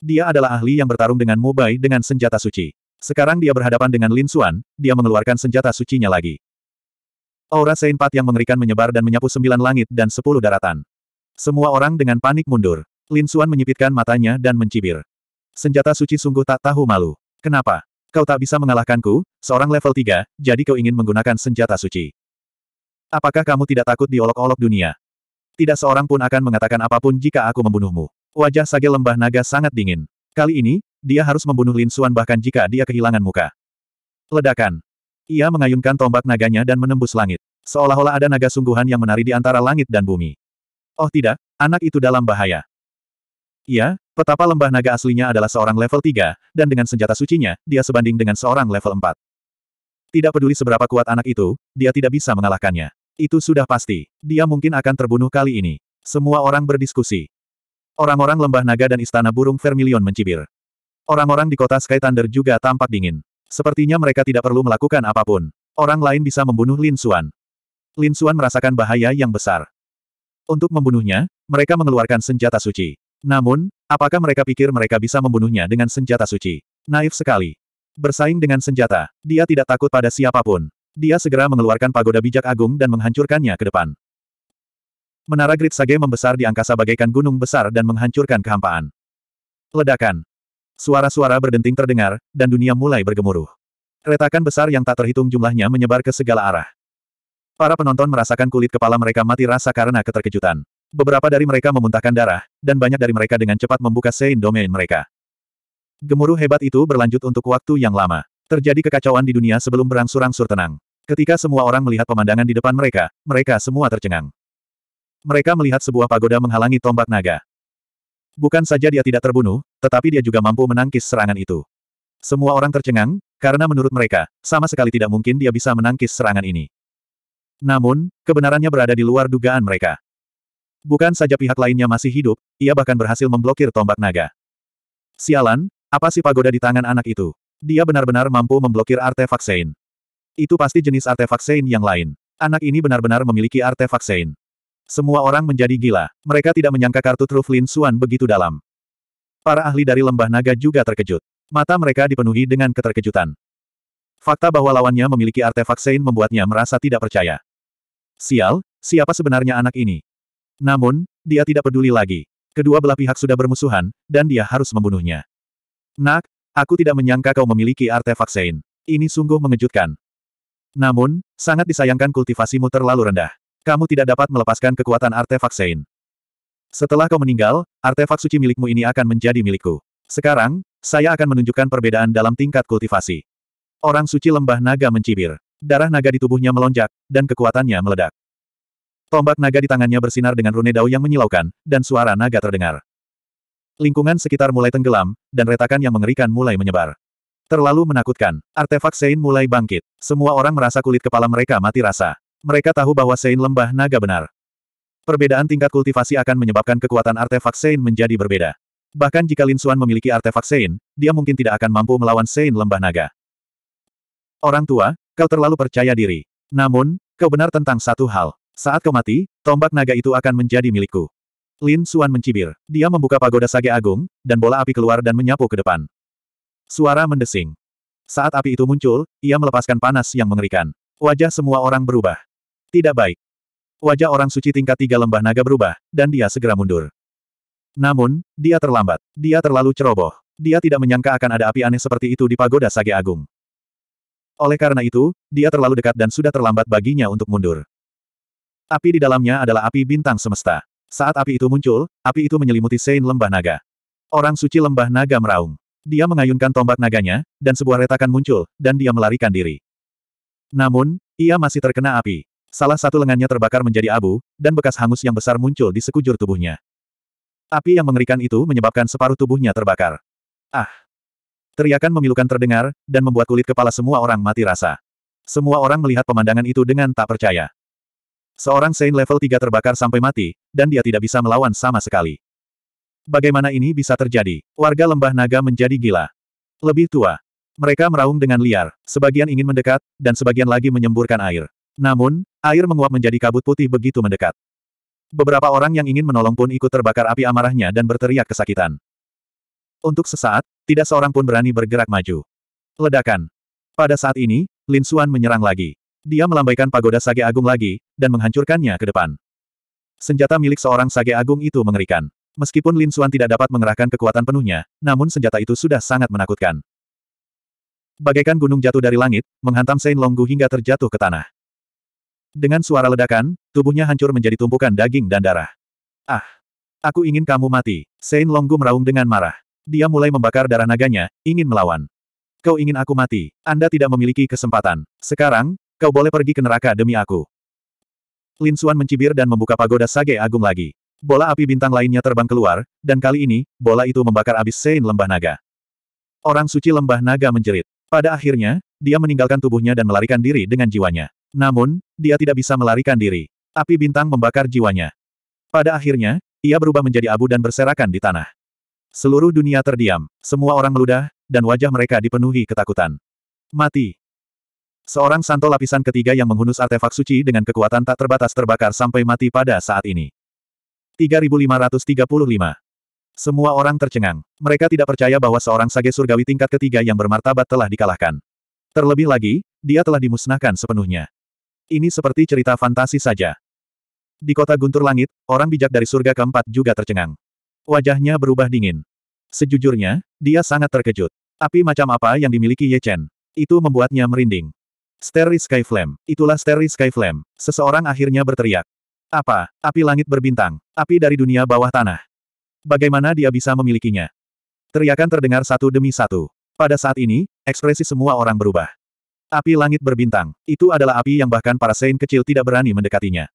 Speaker 1: Dia adalah ahli yang bertarung dengan Mubai dengan senjata suci. Sekarang dia berhadapan dengan Lin Xuan, dia mengeluarkan senjata sucinya lagi. Aura seinfat yang mengerikan menyebar dan menyapu sembilan langit dan sepuluh daratan. Semua orang dengan panik mundur. Lin Xuan menyipitkan matanya dan mencibir. Senjata suci sungguh tak tahu malu. Kenapa? Kau tak bisa mengalahkanku, seorang level tiga, jadi kau ingin menggunakan senjata suci. Apakah kamu tidak takut diolok-olok dunia? Tidak seorang pun akan mengatakan apapun jika aku membunuhmu. Wajah Sage Lembah Naga sangat dingin. Kali ini, dia harus membunuh Lin Suan bahkan jika dia kehilangan muka. Ledakan. Ia mengayunkan tombak naganya dan menembus langit. Seolah-olah ada naga sungguhan yang menari di antara langit dan bumi. Oh tidak, anak itu dalam bahaya. Iya, petapa lembah naga aslinya adalah seorang level 3, dan dengan senjata sucinya, dia sebanding dengan seorang level 4. Tidak peduli seberapa kuat anak itu, dia tidak bisa mengalahkannya. Itu sudah pasti. Dia mungkin akan terbunuh kali ini. Semua orang berdiskusi. Orang-orang lembah naga dan istana burung vermilion mencibir. Orang-orang di kota Sky Thunder juga tampak dingin. Sepertinya mereka tidak perlu melakukan apapun. Orang lain bisa membunuh Lin Xuan. Lin Xuan merasakan bahaya yang besar. Untuk membunuhnya, mereka mengeluarkan senjata suci. Namun, apakah mereka pikir mereka bisa membunuhnya dengan senjata suci? Naif sekali. Bersaing dengan senjata, dia tidak takut pada siapapun. Dia segera mengeluarkan pagoda bijak agung dan menghancurkannya ke depan. Menara Grid Sage membesar di angkasa bagaikan gunung besar dan menghancurkan kehampaan. Ledakan. Suara-suara berdenting terdengar, dan dunia mulai bergemuruh. Retakan besar yang tak terhitung jumlahnya menyebar ke segala arah. Para penonton merasakan kulit kepala mereka mati rasa karena keterkejutan. Beberapa dari mereka memuntahkan darah, dan banyak dari mereka dengan cepat membuka sein domain mereka. Gemuruh hebat itu berlanjut untuk waktu yang lama. Terjadi kekacauan di dunia sebelum berangsur-angsur tenang. Ketika semua orang melihat pemandangan di depan mereka, mereka semua tercengang. Mereka melihat sebuah pagoda menghalangi tombak naga. Bukan saja dia tidak terbunuh, tetapi dia juga mampu menangkis serangan itu. Semua orang tercengang, karena menurut mereka, sama sekali tidak mungkin dia bisa menangkis serangan ini. Namun, kebenarannya berada di luar dugaan mereka. Bukan saja pihak lainnya masih hidup, ia bahkan berhasil memblokir tombak naga. Sialan, apa sih pagoda di tangan anak itu? Dia benar-benar mampu memblokir artefak Sein. Itu pasti jenis artefak Sein yang lain. Anak ini benar-benar memiliki artefak Sein. Semua orang menjadi gila. Mereka tidak menyangka kartu truf Lin Suan begitu dalam. Para ahli dari lembah naga juga terkejut. Mata mereka dipenuhi dengan keterkejutan. Fakta bahwa lawannya memiliki artefak Sein membuatnya merasa tidak percaya. Sial, siapa sebenarnya anak ini? Namun, dia tidak peduli lagi. Kedua belah pihak sudah bermusuhan, dan dia harus membunuhnya. Nak, aku tidak menyangka kau memiliki artefak Sein. Ini sungguh mengejutkan. Namun, sangat disayangkan kultivasimu terlalu rendah. Kamu tidak dapat melepaskan kekuatan artefak Sein. Setelah kau meninggal, artefak suci milikmu ini akan menjadi milikku. Sekarang, saya akan menunjukkan perbedaan dalam tingkat kultivasi. Orang suci lembah naga mencibir. Darah naga di tubuhnya melonjak, dan kekuatannya meledak. Tombak naga di tangannya bersinar dengan rune dao yang menyilaukan, dan suara naga terdengar. Lingkungan sekitar mulai tenggelam, dan retakan yang mengerikan mulai menyebar. Terlalu menakutkan, artefak Sein mulai bangkit. Semua orang merasa kulit kepala mereka mati rasa. Mereka tahu bahwa Sein lembah naga benar. Perbedaan tingkat kultivasi akan menyebabkan kekuatan artefak Sein menjadi berbeda. Bahkan jika Lin Xuan memiliki artefak Sein, dia mungkin tidak akan mampu melawan Sein lembah naga. Orang tua, kau terlalu percaya diri. Namun, kau benar tentang satu hal. Saat kau mati, tombak naga itu akan menjadi milikku. Lin Xuan mencibir. Dia membuka pagoda sage agung, dan bola api keluar dan menyapu ke depan. Suara mendesing. Saat api itu muncul, ia melepaskan panas yang mengerikan. Wajah semua orang berubah. Tidak baik. Wajah orang suci tingkat tiga lembah naga berubah, dan dia segera mundur. Namun, dia terlambat. Dia terlalu ceroboh. Dia tidak menyangka akan ada api aneh seperti itu di pagoda Sage Agung. Oleh karena itu, dia terlalu dekat dan sudah terlambat baginya untuk mundur. Api di dalamnya adalah api bintang semesta. Saat api itu muncul, api itu menyelimuti Sein Lembah Naga. Orang suci Lembah Naga meraung. Dia mengayunkan tombak naganya, dan sebuah retakan muncul, dan dia melarikan diri. Namun, ia masih terkena api. Salah satu lengannya terbakar menjadi abu, dan bekas hangus yang besar muncul di sekujur tubuhnya. Api yang mengerikan itu menyebabkan separuh tubuhnya terbakar. Ah! Teriakan memilukan terdengar, dan membuat kulit kepala semua orang mati rasa. Semua orang melihat pemandangan itu dengan tak percaya. Seorang Saint level 3 terbakar sampai mati, dan dia tidak bisa melawan sama sekali. Bagaimana ini bisa terjadi? Warga lembah naga menjadi gila. Lebih tua, mereka meraung dengan liar, sebagian ingin mendekat, dan sebagian lagi menyemburkan air. Namun, air menguap menjadi kabut putih begitu mendekat. Beberapa orang yang ingin menolong pun ikut terbakar api amarahnya dan berteriak kesakitan. Untuk sesaat, tidak seorang pun berani bergerak maju. Ledakan. Pada saat ini, Lin Xuan menyerang lagi. Dia melambaikan pagoda Sage Agung lagi, dan menghancurkannya ke depan. Senjata milik seorang Sage Agung itu mengerikan. Meskipun Lin Xuan tidak dapat mengerahkan kekuatan penuhnya, namun senjata itu sudah sangat menakutkan. Bagaikan gunung jatuh dari langit, menghantam Sein Longgu hingga terjatuh ke tanah. Dengan suara ledakan, tubuhnya hancur menjadi tumpukan daging dan darah. Ah! Aku ingin kamu mati. Sein Longgu meraung dengan marah. Dia mulai membakar darah naganya, ingin melawan. Kau ingin aku mati. Anda tidak memiliki kesempatan. Sekarang, kau boleh pergi ke neraka demi aku. Lin Xuan mencibir dan membuka pagoda Sage Agung lagi. Bola api bintang lainnya terbang keluar, dan kali ini, bola itu membakar abis Sein Lembah Naga. Orang suci Lembah Naga menjerit. Pada akhirnya, dia meninggalkan tubuhnya dan melarikan diri dengan jiwanya. Namun, dia tidak bisa melarikan diri. Api bintang membakar jiwanya. Pada akhirnya, ia berubah menjadi abu dan berserakan di tanah. Seluruh dunia terdiam, semua orang meludah, dan wajah mereka dipenuhi ketakutan. Mati. Seorang santo lapisan ketiga yang menghunus artefak suci dengan kekuatan tak terbatas terbakar sampai mati pada saat ini. 3535 semua orang tercengang. Mereka tidak percaya bahwa seorang sage surgawi tingkat ketiga yang bermartabat telah dikalahkan. Terlebih lagi, dia telah dimusnahkan sepenuhnya. Ini seperti cerita fantasi saja. Di kota guntur langit, orang bijak dari surga keempat juga tercengang. Wajahnya berubah dingin. Sejujurnya, dia sangat terkejut. Api macam apa yang dimiliki Ye Chen? Itu membuatnya merinding. Steri Sky Flame. Itulah Steri Sky Flame. Seseorang akhirnya berteriak. Apa? Api langit berbintang. Api dari dunia bawah tanah. Bagaimana dia bisa memilikinya? Teriakan terdengar satu demi satu. Pada saat ini, ekspresi semua orang berubah. Api langit berbintang, itu adalah api yang bahkan para Saint kecil tidak berani mendekatinya.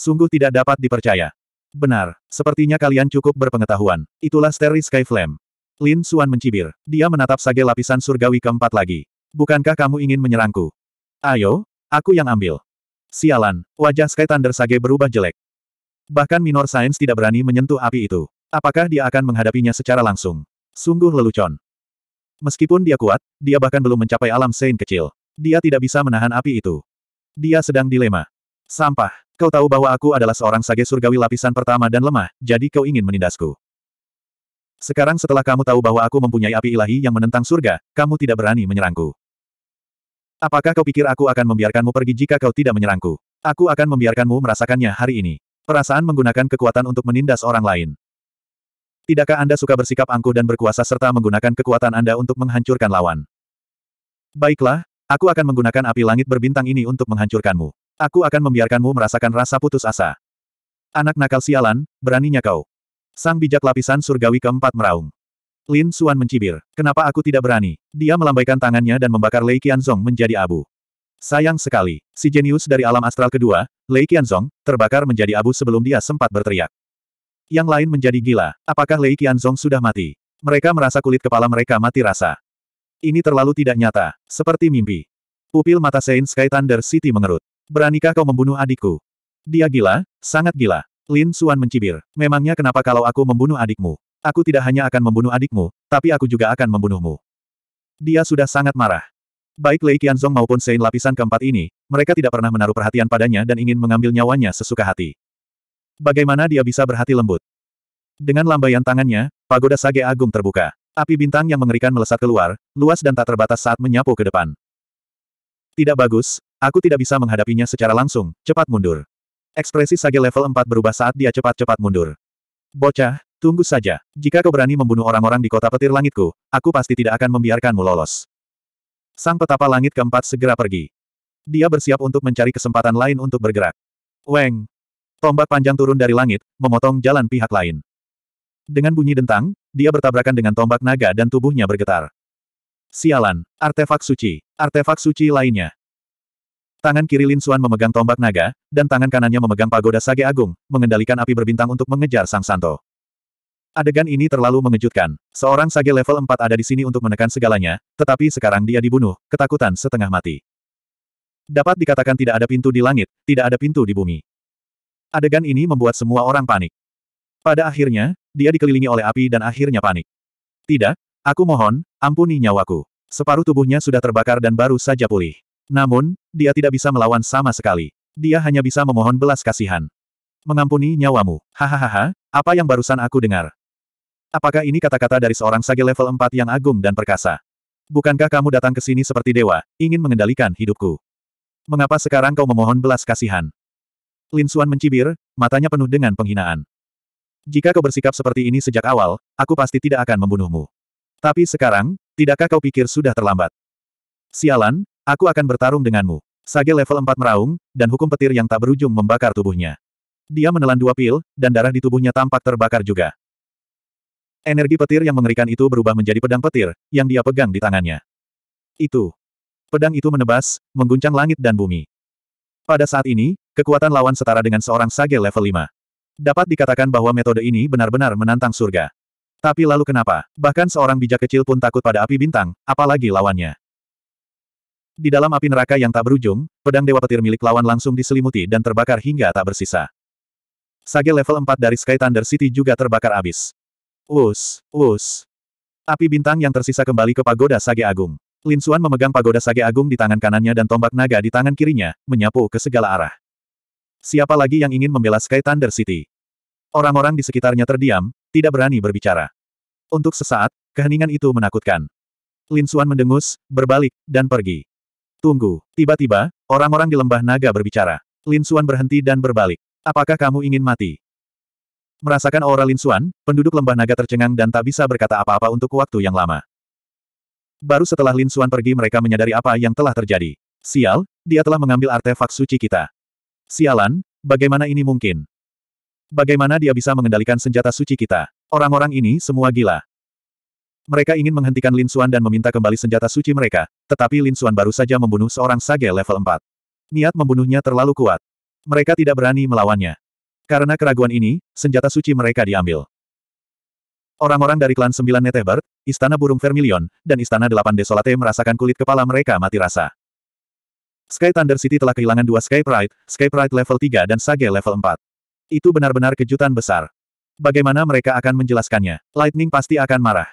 Speaker 1: Sungguh tidak dapat dipercaya. Benar, sepertinya kalian cukup berpengetahuan. Itulah Starry Sky Flame. Lin Suan mencibir. Dia menatap sage lapisan surgawi keempat lagi. Bukankah kamu ingin menyerangku? Ayo, aku yang ambil. Sialan, wajah Sky Thunder Sage berubah jelek. Bahkan minor sains tidak berani menyentuh api itu. Apakah dia akan menghadapinya secara langsung? Sungguh lelucon. Meskipun dia kuat, dia bahkan belum mencapai alam sein kecil. Dia tidak bisa menahan api itu. Dia sedang dilema. Sampah, kau tahu bahwa aku adalah seorang sage surgawi lapisan pertama dan lemah, jadi kau ingin menindasku. Sekarang setelah kamu tahu bahwa aku mempunyai api ilahi yang menentang surga, kamu tidak berani menyerangku. Apakah kau pikir aku akan membiarkanmu pergi jika kau tidak menyerangku? Aku akan membiarkanmu merasakannya hari ini. Perasaan menggunakan kekuatan untuk menindas orang lain. Tidakkah Anda suka bersikap angkuh dan berkuasa serta menggunakan kekuatan Anda untuk menghancurkan lawan? Baiklah, aku akan menggunakan api langit berbintang ini untuk menghancurkanmu. Aku akan membiarkanmu merasakan rasa putus asa. Anak nakal sialan, beraninya kau. Sang bijak lapisan surgawi keempat meraung. Lin Suan mencibir. Kenapa aku tidak berani? Dia melambaikan tangannya dan membakar Lei Qianzong menjadi abu. Sayang sekali, si jenius dari alam astral kedua, Lei Qianzong, terbakar menjadi abu sebelum dia sempat berteriak yang lain menjadi gila. Apakah Lei Qianzong sudah mati? Mereka merasa kulit kepala mereka mati rasa. Ini terlalu tidak nyata, seperti mimpi. Pupil mata Saint Sky Thunder City mengerut. Beranikah kau membunuh adikku? Dia gila, sangat gila. Lin Suan mencibir. Memangnya kenapa kalau aku membunuh adikmu? Aku tidak hanya akan membunuh adikmu, tapi aku juga akan membunuhmu. Dia sudah sangat marah. Baik Lei Qianzong maupun Saint lapisan keempat ini, mereka tidak pernah menaruh perhatian padanya dan ingin mengambil nyawanya sesuka hati. Bagaimana dia bisa berhati lembut? Dengan lambaian tangannya, pagoda Sage Agung terbuka. Api bintang yang mengerikan melesat keluar, luas dan tak terbatas saat menyapu ke depan. Tidak bagus, aku tidak bisa menghadapinya secara langsung, cepat mundur. Ekspresi Sage level 4 berubah saat dia cepat-cepat mundur. Bocah, tunggu saja. Jika kau berani membunuh orang-orang di kota petir langitku, aku pasti tidak akan membiarkanmu lolos. Sang petapa langit keempat segera pergi. Dia bersiap untuk mencari kesempatan lain untuk bergerak. Weng, Tombak panjang turun dari langit, memotong jalan pihak lain. Dengan bunyi dentang, dia bertabrakan dengan tombak naga dan tubuhnya bergetar. Sialan, artefak suci, artefak suci lainnya. Tangan kiri Lin Suan memegang tombak naga, dan tangan kanannya memegang pagoda Sage Agung, mengendalikan api berbintang untuk mengejar Sang Santo. Adegan ini terlalu mengejutkan. Seorang Sage level 4 ada di sini untuk menekan segalanya, tetapi sekarang dia dibunuh, ketakutan setengah mati. Dapat dikatakan tidak ada pintu di langit, tidak ada pintu di bumi. Adegan ini membuat semua orang panik. Pada akhirnya, dia dikelilingi oleh api dan akhirnya panik. Tidak, aku mohon, ampuni nyawaku. Separuh tubuhnya sudah terbakar dan baru saja pulih. Namun, dia tidak bisa melawan sama sekali. Dia hanya bisa memohon belas kasihan. Mengampuni nyawamu. Hahaha, apa yang barusan aku dengar? Apakah ini kata-kata dari seorang sage level 4 yang agung dan perkasa? Bukankah kamu datang ke sini seperti dewa, ingin mengendalikan hidupku? Mengapa sekarang kau memohon belas kasihan? Lin Suan mencibir, matanya penuh dengan penghinaan. Jika kau bersikap seperti ini sejak awal, aku pasti tidak akan membunuhmu. Tapi sekarang, tidakkah kau pikir sudah terlambat? Sialan, aku akan bertarung denganmu. Sage level 4 meraung, dan hukum petir yang tak berujung membakar tubuhnya. Dia menelan dua pil, dan darah di tubuhnya tampak terbakar juga. Energi petir yang mengerikan itu berubah menjadi pedang petir, yang dia pegang di tangannya. Itu. Pedang itu menebas, mengguncang langit dan bumi. Pada saat ini, kekuatan lawan setara dengan seorang sage level 5. Dapat dikatakan bahwa metode ini benar-benar menantang surga. Tapi lalu kenapa? Bahkan seorang bijak kecil pun takut pada api bintang, apalagi lawannya. Di dalam api neraka yang tak berujung, pedang dewa petir milik lawan langsung diselimuti dan terbakar hingga tak bersisa. Sage level 4 dari Sky Thunder City juga terbakar abis. Us, us. Api bintang yang tersisa kembali ke pagoda Sage Agung. Lin Suan memegang pagoda sage agung di tangan kanannya dan tombak naga di tangan kirinya, menyapu ke segala arah. Siapa lagi yang ingin membela Sky Thunder City? Orang-orang di sekitarnya terdiam, tidak berani berbicara. Untuk sesaat, keheningan itu menakutkan. Lin Suan mendengus, berbalik, dan pergi. Tunggu, tiba-tiba, orang-orang di lembah naga berbicara. Lin Suan berhenti dan berbalik. Apakah kamu ingin mati? Merasakan aura Lin Suan, penduduk lembah naga tercengang dan tak bisa berkata apa-apa untuk waktu yang lama. Baru setelah Lin Suan pergi mereka menyadari apa yang telah terjadi. Sial, dia telah mengambil artefak suci kita. Sialan, bagaimana ini mungkin? Bagaimana dia bisa mengendalikan senjata suci kita? Orang-orang ini semua gila. Mereka ingin menghentikan Lin Suan dan meminta kembali senjata suci mereka, tetapi Lin Suan baru saja membunuh seorang sage level 4. Niat membunuhnya terlalu kuat. Mereka tidak berani melawannya. Karena keraguan ini, senjata suci mereka diambil. Orang-orang dari klan Sembilan Neteber, Istana Burung Vermilion, dan Istana Delapan Desolate merasakan kulit kepala mereka mati rasa. Sky Thunder City telah kehilangan dua Sky Pride, Sky Pride level 3 dan Sage level 4. Itu benar-benar kejutan besar. Bagaimana mereka akan menjelaskannya? Lightning pasti akan marah.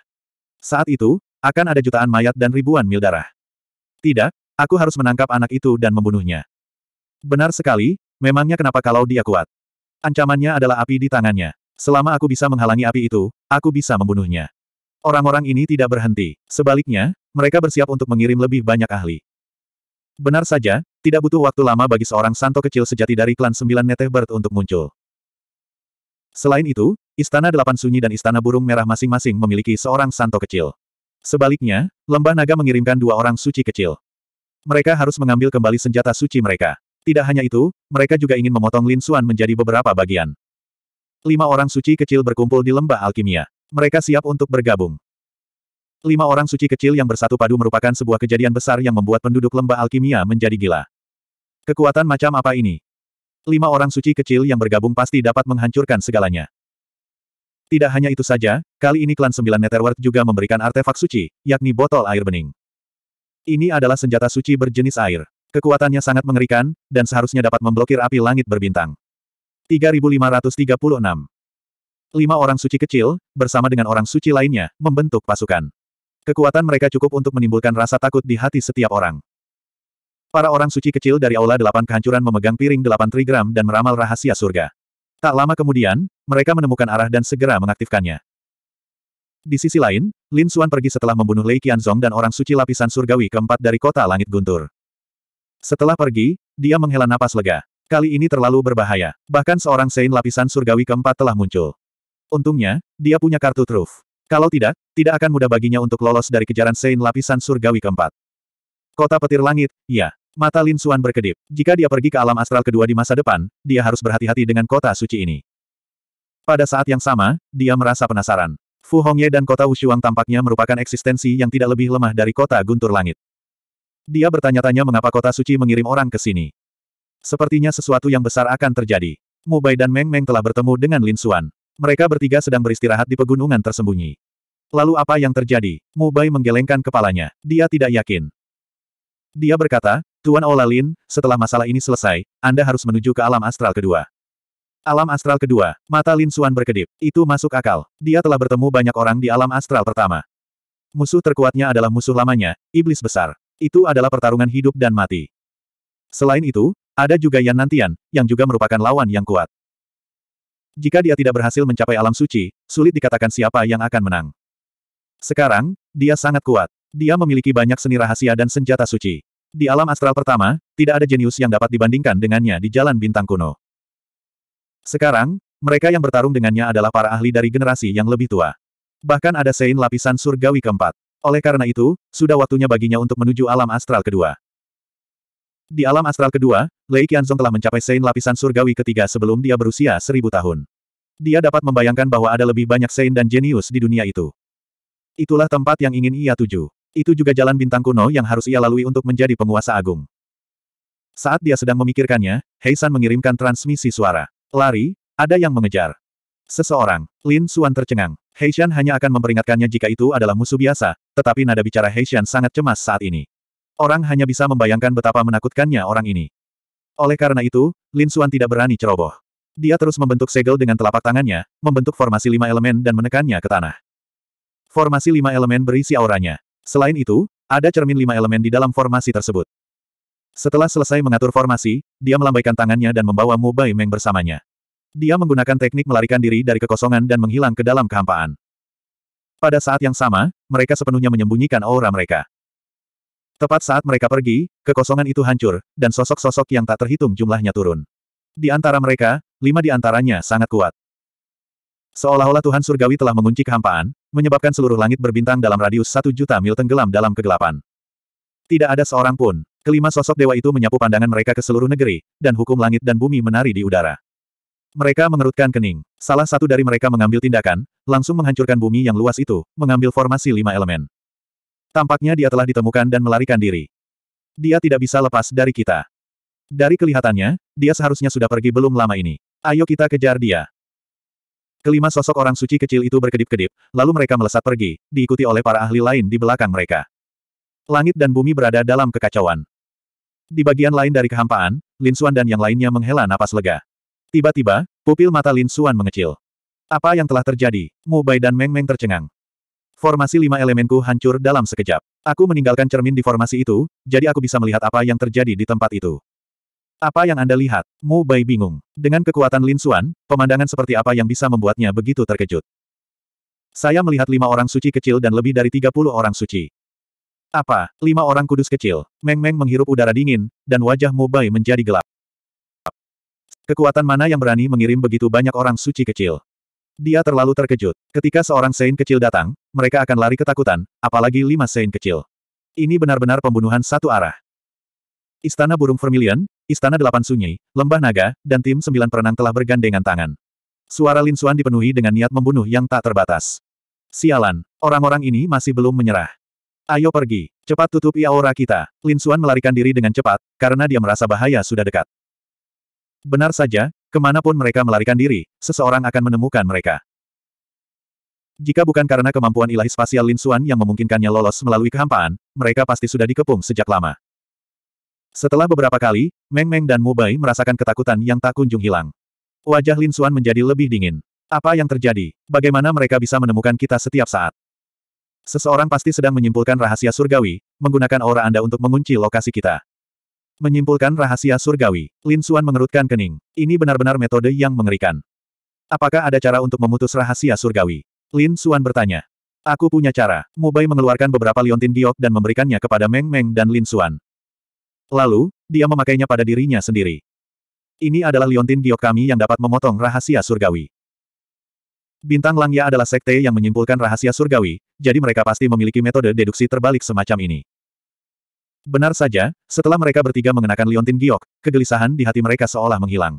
Speaker 1: Saat itu, akan ada jutaan mayat dan ribuan mil darah. Tidak, aku harus menangkap anak itu dan membunuhnya. Benar sekali, memangnya kenapa kalau dia kuat? Ancamannya adalah api di tangannya. Selama aku bisa menghalangi api itu, aku bisa membunuhnya. Orang-orang ini tidak berhenti. Sebaliknya, mereka bersiap untuk mengirim lebih banyak ahli. Benar saja, tidak butuh waktu lama bagi seorang santo kecil sejati dari klan sembilan Netehbert untuk muncul. Selain itu, Istana Delapan Sunyi dan Istana Burung Merah masing-masing memiliki seorang santo kecil. Sebaliknya, Lembah Naga mengirimkan dua orang suci kecil. Mereka harus mengambil kembali senjata suci mereka. Tidak hanya itu, mereka juga ingin memotong Lin Suan menjadi beberapa bagian. Lima orang suci kecil berkumpul di lembah alkimia. Mereka siap untuk bergabung. Lima orang suci kecil yang bersatu padu merupakan sebuah kejadian besar yang membuat penduduk lembah alkimia menjadi gila. Kekuatan macam apa ini? Lima orang suci kecil yang bergabung pasti dapat menghancurkan segalanya. Tidak hanya itu saja, kali ini klan Sembilan Netherworld juga memberikan artefak suci, yakni botol air bening. Ini adalah senjata suci berjenis air. Kekuatannya sangat mengerikan, dan seharusnya dapat memblokir api langit berbintang. 3536 Lima orang suci kecil, bersama dengan orang suci lainnya, membentuk pasukan. Kekuatan mereka cukup untuk menimbulkan rasa takut di hati setiap orang. Para orang suci kecil dari Aula Delapan Kehancuran memegang piring delapan trigram dan meramal rahasia surga. Tak lama kemudian, mereka menemukan arah dan segera mengaktifkannya. Di sisi lain, Lin Xuan pergi setelah membunuh Lei Qianzong dan orang suci lapisan surgawi keempat dari kota langit guntur. Setelah pergi, dia menghela napas lega. Kali ini terlalu berbahaya. Bahkan seorang Sein lapisan surgawi keempat telah muncul. Untungnya, dia punya kartu truf. Kalau tidak, tidak akan mudah baginya untuk lolos dari kejaran Sein lapisan surgawi keempat. Kota petir langit, ya. Mata Lin Suan berkedip. Jika dia pergi ke alam astral kedua di masa depan, dia harus berhati-hati dengan kota suci ini. Pada saat yang sama, dia merasa penasaran. Fu Hongye dan kota Wushuang tampaknya merupakan eksistensi yang tidak lebih lemah dari kota guntur langit. Dia bertanya-tanya mengapa kota suci mengirim orang ke sini. Sepertinya sesuatu yang besar akan terjadi. Mubai dan Meng Meng telah bertemu dengan Lin Suan. Mereka bertiga sedang beristirahat di pegunungan tersembunyi. Lalu apa yang terjadi? Mubai menggelengkan kepalanya. Dia tidak yakin. Dia berkata, Tuan Olalin, setelah masalah ini selesai, Anda harus menuju ke alam astral kedua. Alam astral kedua, mata Lin Suan berkedip. Itu masuk akal. Dia telah bertemu banyak orang di alam astral pertama. Musuh terkuatnya adalah musuh lamanya, iblis besar. Itu adalah pertarungan hidup dan mati. Selain itu, ada juga Yan Nantian, yang juga merupakan lawan yang kuat. Jika dia tidak berhasil mencapai alam suci, sulit dikatakan siapa yang akan menang. Sekarang, dia sangat kuat. Dia memiliki banyak seni rahasia dan senjata suci. Di alam astral pertama, tidak ada jenius yang dapat dibandingkan dengannya di jalan bintang kuno. Sekarang, mereka yang bertarung dengannya adalah para ahli dari generasi yang lebih tua. Bahkan ada sein lapisan surgawi keempat. Oleh karena itu, sudah waktunya baginya untuk menuju alam astral kedua. Di alam astral kedua, Lei Qianzong telah mencapai Sein lapisan surgawi ketiga sebelum dia berusia seribu tahun. Dia dapat membayangkan bahwa ada lebih banyak Sein dan jenius di dunia itu. Itulah tempat yang ingin ia tuju. Itu juga jalan bintang kuno yang harus ia lalui untuk menjadi penguasa agung. Saat dia sedang memikirkannya, Heisan mengirimkan transmisi suara. Lari, ada yang mengejar. Seseorang, Lin Suan tercengang. Heishan hanya akan memperingatkannya jika itu adalah musuh biasa, tetapi nada bicara Heishan sangat cemas saat ini. Orang hanya bisa membayangkan betapa menakutkannya orang ini. Oleh karena itu, Lin Suan tidak berani ceroboh. Dia terus membentuk segel dengan telapak tangannya, membentuk formasi lima elemen dan menekannya ke tanah. Formasi lima elemen berisi auranya. Selain itu, ada cermin lima elemen di dalam formasi tersebut. Setelah selesai mengatur formasi, dia melambaikan tangannya dan membawa Mu Bai Meng bersamanya. Dia menggunakan teknik melarikan diri dari kekosongan dan menghilang ke dalam kehampaan. Pada saat yang sama, mereka sepenuhnya menyembunyikan aura mereka. Tepat saat mereka pergi, kekosongan itu hancur, dan sosok-sosok yang tak terhitung jumlahnya turun. Di antara mereka, lima di antaranya sangat kuat. Seolah-olah Tuhan Surgawi telah mengunci kehampaan, menyebabkan seluruh langit berbintang dalam radius satu juta mil tenggelam dalam kegelapan. Tidak ada seorang pun. Kelima sosok dewa itu menyapu pandangan mereka ke seluruh negeri, dan hukum langit dan bumi menari di udara. Mereka mengerutkan kening. Salah satu dari mereka mengambil tindakan, langsung menghancurkan bumi yang luas itu, mengambil formasi lima elemen. Tampaknya dia telah ditemukan dan melarikan diri. Dia tidak bisa lepas dari kita. Dari kelihatannya, dia seharusnya sudah pergi belum lama ini. Ayo kita kejar dia. Kelima sosok orang suci kecil itu berkedip-kedip, lalu mereka melesat pergi, diikuti oleh para ahli lain di belakang mereka. Langit dan bumi berada dalam kekacauan. Di bagian lain dari kehampaan, Lin Xuan dan yang lainnya menghela napas lega. Tiba-tiba, pupil mata Lin Xuan mengecil. Apa yang telah terjadi? Mu Bai dan Meng Meng tercengang. Formasi lima elemenku hancur dalam sekejap. Aku meninggalkan cermin di formasi itu, jadi aku bisa melihat apa yang terjadi di tempat itu. Apa yang Anda lihat? Mu Bai bingung. Dengan kekuatan Lin Xuan, pemandangan seperti apa yang bisa membuatnya begitu terkejut. Saya melihat lima orang suci kecil dan lebih dari tiga puluh orang suci. Apa? Lima orang kudus kecil. Meng Meng menghirup udara dingin, dan wajah Mu Bai menjadi gelap. Kekuatan mana yang berani mengirim begitu banyak orang suci kecil? Dia terlalu terkejut. Ketika seorang Sein kecil datang, mereka akan lari ketakutan, apalagi lima Sein kecil. Ini benar-benar pembunuhan satu arah. Istana Burung Vermilion, Istana Delapan Sunyi, Lembah Naga, dan tim Sembilan Perenang telah bergandengan tangan. Suara Lin Suan dipenuhi dengan niat membunuh yang tak terbatas. Sialan, orang-orang ini masih belum menyerah. Ayo pergi, cepat tutupi aura kita. Lin Suan melarikan diri dengan cepat, karena dia merasa bahaya sudah dekat. Benar saja, Kemanapun mereka melarikan diri, seseorang akan menemukan mereka. Jika bukan karena kemampuan ilahi spasial Lin Xuan yang memungkinkannya lolos melalui kehampaan, mereka pasti sudah dikepung sejak lama. Setelah beberapa kali, Meng Meng dan Mubai merasakan ketakutan yang tak kunjung hilang. Wajah Lin Xuan menjadi lebih dingin. Apa yang terjadi? Bagaimana mereka bisa menemukan kita setiap saat? Seseorang pasti sedang menyimpulkan rahasia surgawi, menggunakan aura Anda untuk mengunci lokasi kita. Menyimpulkan rahasia surgawi, Lin Suan mengerutkan kening. Ini benar-benar metode yang mengerikan. Apakah ada cara untuk memutus rahasia surgawi? Lin Suan bertanya. Aku punya cara. Mubai mengeluarkan beberapa liontin giok dan memberikannya kepada Meng Meng dan Lin Suan. Lalu, dia memakainya pada dirinya sendiri. Ini adalah liontin giok kami yang dapat memotong rahasia surgawi. Bintang Langya adalah sekte yang menyimpulkan rahasia surgawi, jadi mereka pasti memiliki metode deduksi terbalik semacam ini. Benar saja, setelah mereka bertiga mengenakan liontin giok, kegelisahan di hati mereka seolah menghilang.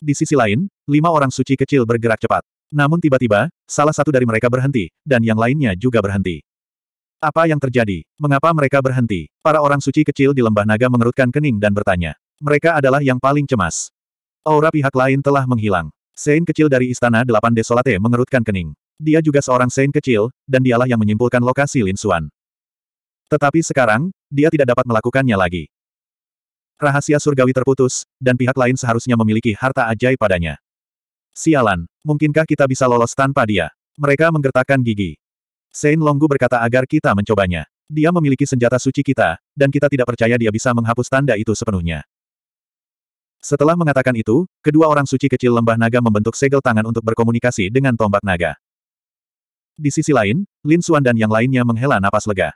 Speaker 1: Di sisi lain, lima orang suci kecil bergerak cepat. Namun tiba-tiba, salah satu dari mereka berhenti, dan yang lainnya juga berhenti. Apa yang terjadi? Mengapa mereka berhenti? Para orang suci kecil di lembah naga mengerutkan kening dan bertanya. Mereka adalah yang paling cemas. Aura pihak lain telah menghilang. Sein kecil dari Istana Delapan Desolate mengerutkan kening. Dia juga seorang Sein kecil, dan dialah yang menyimpulkan lokasi Lin Suan. Tetapi sekarang, dia tidak dapat melakukannya lagi. Rahasia surgawi terputus, dan pihak lain seharusnya memiliki harta ajaib padanya. Sialan, mungkinkah kita bisa lolos tanpa dia? Mereka menggertakkan gigi. Sein Longgu berkata agar kita mencobanya. Dia memiliki senjata suci kita, dan kita tidak percaya dia bisa menghapus tanda itu sepenuhnya. Setelah mengatakan itu, kedua orang suci kecil lembah naga membentuk segel tangan untuk berkomunikasi dengan tombak naga. Di sisi lain, Lin Xuan dan yang lainnya menghela napas lega.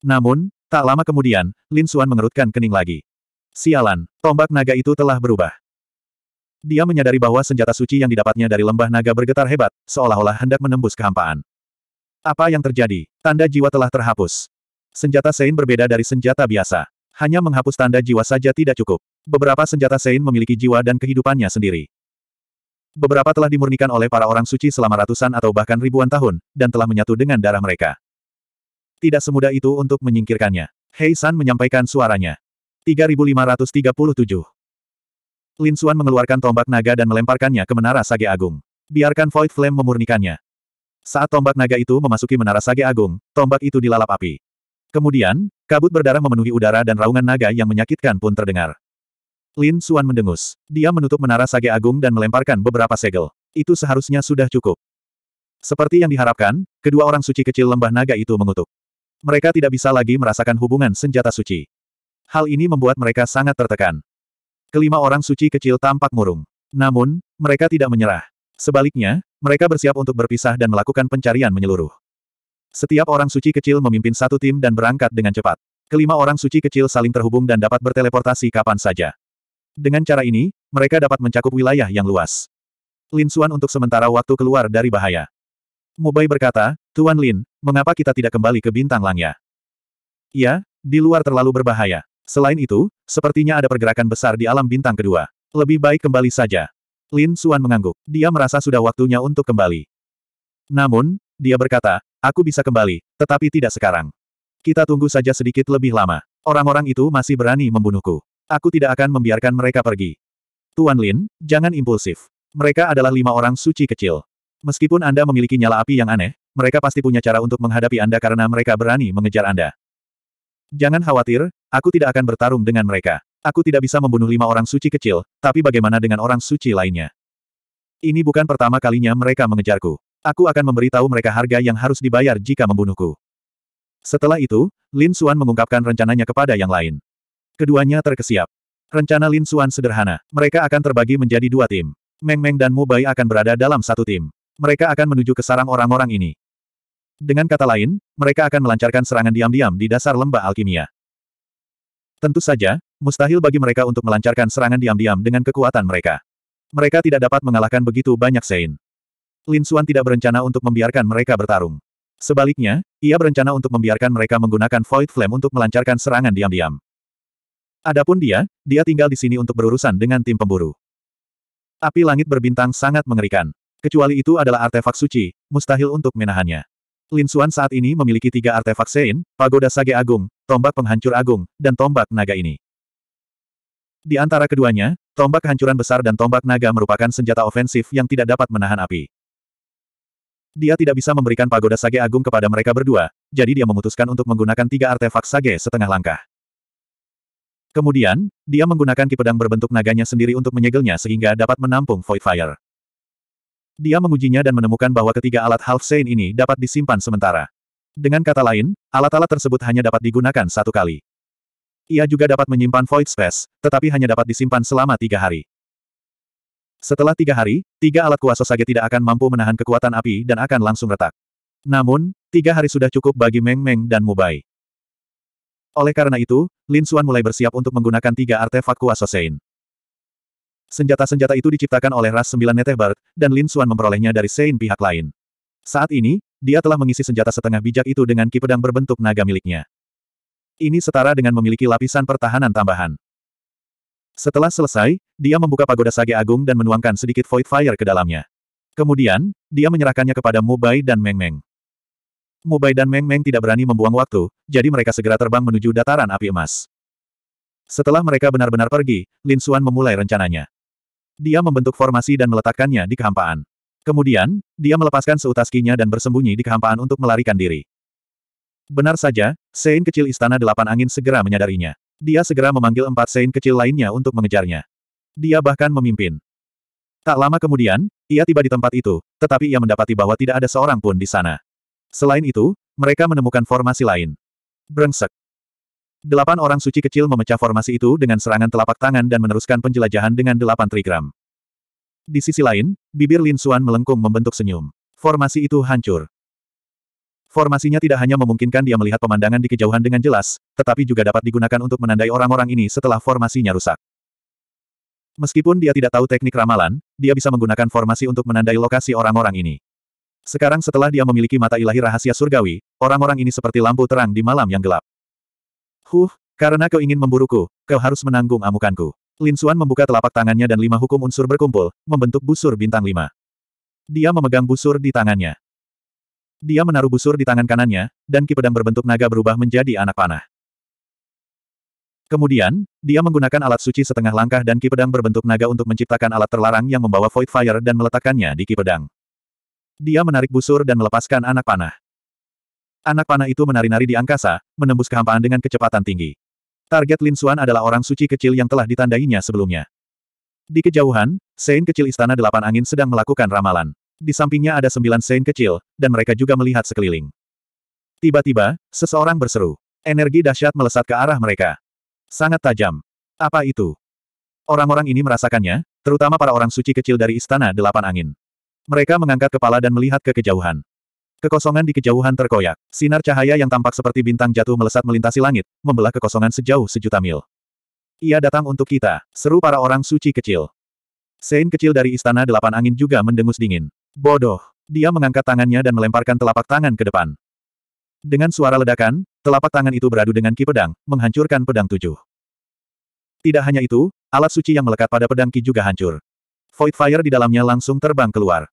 Speaker 1: Namun, tak lama kemudian, Lin Suan mengerutkan kening lagi. Sialan, tombak naga itu telah berubah. Dia menyadari bahwa senjata suci yang didapatnya dari lembah naga bergetar hebat, seolah-olah hendak menembus kehampaan. Apa yang terjadi? Tanda jiwa telah terhapus. Senjata Sein berbeda dari senjata biasa. Hanya menghapus tanda jiwa saja tidak cukup. Beberapa senjata Sein memiliki jiwa dan kehidupannya sendiri. Beberapa telah dimurnikan oleh para orang suci selama ratusan atau bahkan ribuan tahun, dan telah menyatu dengan darah mereka. Tidak semudah itu untuk menyingkirkannya. Hei San menyampaikan suaranya. 3537. Lin Suan mengeluarkan tombak naga dan melemparkannya ke menara Sage Agung. Biarkan Void Flame memurnikannya. Saat tombak naga itu memasuki menara Sage Agung, tombak itu dilalap api. Kemudian, kabut berdarah memenuhi udara dan raungan naga yang menyakitkan pun terdengar. Lin Suan mendengus. Dia menutup menara Sage Agung dan melemparkan beberapa segel. Itu seharusnya sudah cukup. Seperti yang diharapkan, kedua orang suci kecil lembah naga itu mengutuk. Mereka tidak bisa lagi merasakan hubungan senjata suci. Hal ini membuat mereka sangat tertekan. Kelima orang suci kecil tampak murung. Namun, mereka tidak menyerah. Sebaliknya, mereka bersiap untuk berpisah dan melakukan pencarian menyeluruh. Setiap orang suci kecil memimpin satu tim dan berangkat dengan cepat. Kelima orang suci kecil saling terhubung dan dapat berteleportasi kapan saja. Dengan cara ini, mereka dapat mencakup wilayah yang luas. Lin Suan untuk sementara waktu keluar dari bahaya. Mubai berkata, Tuan Lin, mengapa kita tidak kembali ke bintang langnya? Ya, di luar terlalu berbahaya. Selain itu, sepertinya ada pergerakan besar di alam bintang kedua. Lebih baik kembali saja. Lin Suan mengangguk. Dia merasa sudah waktunya untuk kembali. Namun, dia berkata, aku bisa kembali, tetapi tidak sekarang. Kita tunggu saja sedikit lebih lama. Orang-orang itu masih berani membunuhku. Aku tidak akan membiarkan mereka pergi. Tuan Lin, jangan impulsif. Mereka adalah lima orang suci kecil. Meskipun Anda memiliki nyala api yang aneh, mereka pasti punya cara untuk menghadapi Anda karena mereka berani mengejar Anda. Jangan khawatir, aku tidak akan bertarung dengan mereka. Aku tidak bisa membunuh lima orang suci kecil, tapi bagaimana dengan orang suci lainnya? Ini bukan pertama kalinya mereka mengejarku. Aku akan memberitahu mereka harga yang harus dibayar jika membunuhku. Setelah itu, Lin Xuan mengungkapkan rencananya kepada yang lain. Keduanya terkesiap. Rencana Lin Xuan sederhana. Mereka akan terbagi menjadi dua tim. Meng Meng dan Mu Bai akan berada dalam satu tim mereka akan menuju ke sarang orang-orang ini. Dengan kata lain, mereka akan melancarkan serangan diam-diam di dasar lembah alkimia. Tentu saja, mustahil bagi mereka untuk melancarkan serangan diam-diam dengan kekuatan mereka. Mereka tidak dapat mengalahkan begitu banyak Sein. Lin Xuan tidak berencana untuk membiarkan mereka bertarung. Sebaliknya, ia berencana untuk membiarkan mereka menggunakan Void Flame untuk melancarkan serangan diam-diam. Adapun dia, dia tinggal di sini untuk berurusan dengan tim pemburu. Api langit berbintang sangat mengerikan. Kecuali itu adalah artefak suci, mustahil untuk menahannya. Lin Suan saat ini memiliki tiga artefak Sein, Pagoda Sage Agung, Tombak Penghancur Agung, dan Tombak Naga ini. Di antara keduanya, tombak kehancuran besar dan tombak naga merupakan senjata ofensif yang tidak dapat menahan api. Dia tidak bisa memberikan pagoda sage agung kepada mereka berdua, jadi dia memutuskan untuk menggunakan tiga artefak sage setengah langkah. Kemudian, dia menggunakan kipedang berbentuk naganya sendiri untuk menyegelnya sehingga dapat menampung Void Fire. Dia mengujinya dan menemukan bahwa ketiga alat half sein ini dapat disimpan sementara. Dengan kata lain, alat-alat tersebut hanya dapat digunakan satu kali. Ia juga dapat menyimpan void space, tetapi hanya dapat disimpan selama tiga hari. Setelah tiga hari, tiga alat kuasa sage tidak akan mampu menahan kekuatan api dan akan langsung retak. Namun, tiga hari sudah cukup bagi Meng Meng dan Mubai. Oleh karena itu, Lin Xuan mulai bersiap untuk menggunakan tiga artefak kuasa Sein. Senjata-senjata itu diciptakan oleh ras sembilan Neteh dan Lin Xuan memperolehnya dari Sein pihak lain. Saat ini, dia telah mengisi senjata setengah bijak itu dengan ki pedang berbentuk naga miliknya. Ini setara dengan memiliki lapisan pertahanan tambahan. Setelah selesai, dia membuka pagoda sage agung dan menuangkan sedikit void fire ke dalamnya. Kemudian, dia menyerahkannya kepada Mubai dan Meng Meng. Mubai dan Meng Meng tidak berani membuang waktu, jadi mereka segera terbang menuju dataran api emas. Setelah mereka benar-benar pergi, Lin Xuan memulai rencananya. Dia membentuk formasi dan meletakkannya di kehampaan. Kemudian, dia melepaskan seutas kinya dan bersembunyi di kehampaan untuk melarikan diri. Benar saja, Sein kecil Istana Delapan Angin segera menyadarinya. Dia segera memanggil empat Sein kecil lainnya untuk mengejarnya. Dia bahkan memimpin. Tak lama kemudian, ia tiba di tempat itu, tetapi ia mendapati bahwa tidak ada seorang pun di sana. Selain itu, mereka menemukan formasi lain. Brengsek. Delapan orang suci kecil memecah formasi itu dengan serangan telapak tangan dan meneruskan penjelajahan dengan delapan trigram. Di sisi lain, bibir Lin Suan melengkung membentuk senyum. Formasi itu hancur. Formasinya tidak hanya memungkinkan dia melihat pemandangan di kejauhan dengan jelas, tetapi juga dapat digunakan untuk menandai orang-orang ini setelah formasinya rusak. Meskipun dia tidak tahu teknik ramalan, dia bisa menggunakan formasi untuk menandai lokasi orang-orang ini. Sekarang setelah dia memiliki mata ilahi rahasia surgawi, orang-orang ini seperti lampu terang di malam yang gelap. Huh, karena kau ingin memburuku, kau harus menanggung amukanku. Lin Suan membuka telapak tangannya dan lima hukum unsur berkumpul, membentuk busur bintang lima. Dia memegang busur di tangannya. Dia menaruh busur di tangan kanannya, dan ki berbentuk naga berubah menjadi anak panah. Kemudian, dia menggunakan alat suci setengah langkah dan ki berbentuk naga untuk menciptakan alat terlarang yang membawa Void Fire dan meletakkannya di ki Dia menarik busur dan melepaskan anak panah. Anak panah itu menari-nari di angkasa, menembus kehampaan dengan kecepatan tinggi. Target Lin Xuan adalah orang suci kecil yang telah ditandainya sebelumnya. Di kejauhan, Sein kecil Istana Delapan Angin sedang melakukan ramalan. Di sampingnya ada sembilan Sein kecil, dan mereka juga melihat sekeliling. Tiba-tiba, seseorang berseru. Energi dahsyat melesat ke arah mereka. Sangat tajam. Apa itu? Orang-orang ini merasakannya, terutama para orang suci kecil dari Istana Delapan Angin. Mereka mengangkat kepala dan melihat ke kejauhan. Kekosongan di kejauhan terkoyak. Sinar cahaya yang tampak seperti bintang jatuh melesat melintasi langit, membelah kekosongan sejauh sejuta mil. Ia datang untuk kita, seru para orang suci kecil. Sein kecil dari Istana Delapan Angin juga mendengus dingin. Bodoh. Dia mengangkat tangannya dan melemparkan telapak tangan ke depan. Dengan suara ledakan, telapak tangan itu beradu dengan ki pedang, menghancurkan pedang tujuh. Tidak hanya itu, alat suci yang melekat pada pedang ki juga hancur. Void Fire di dalamnya langsung terbang keluar.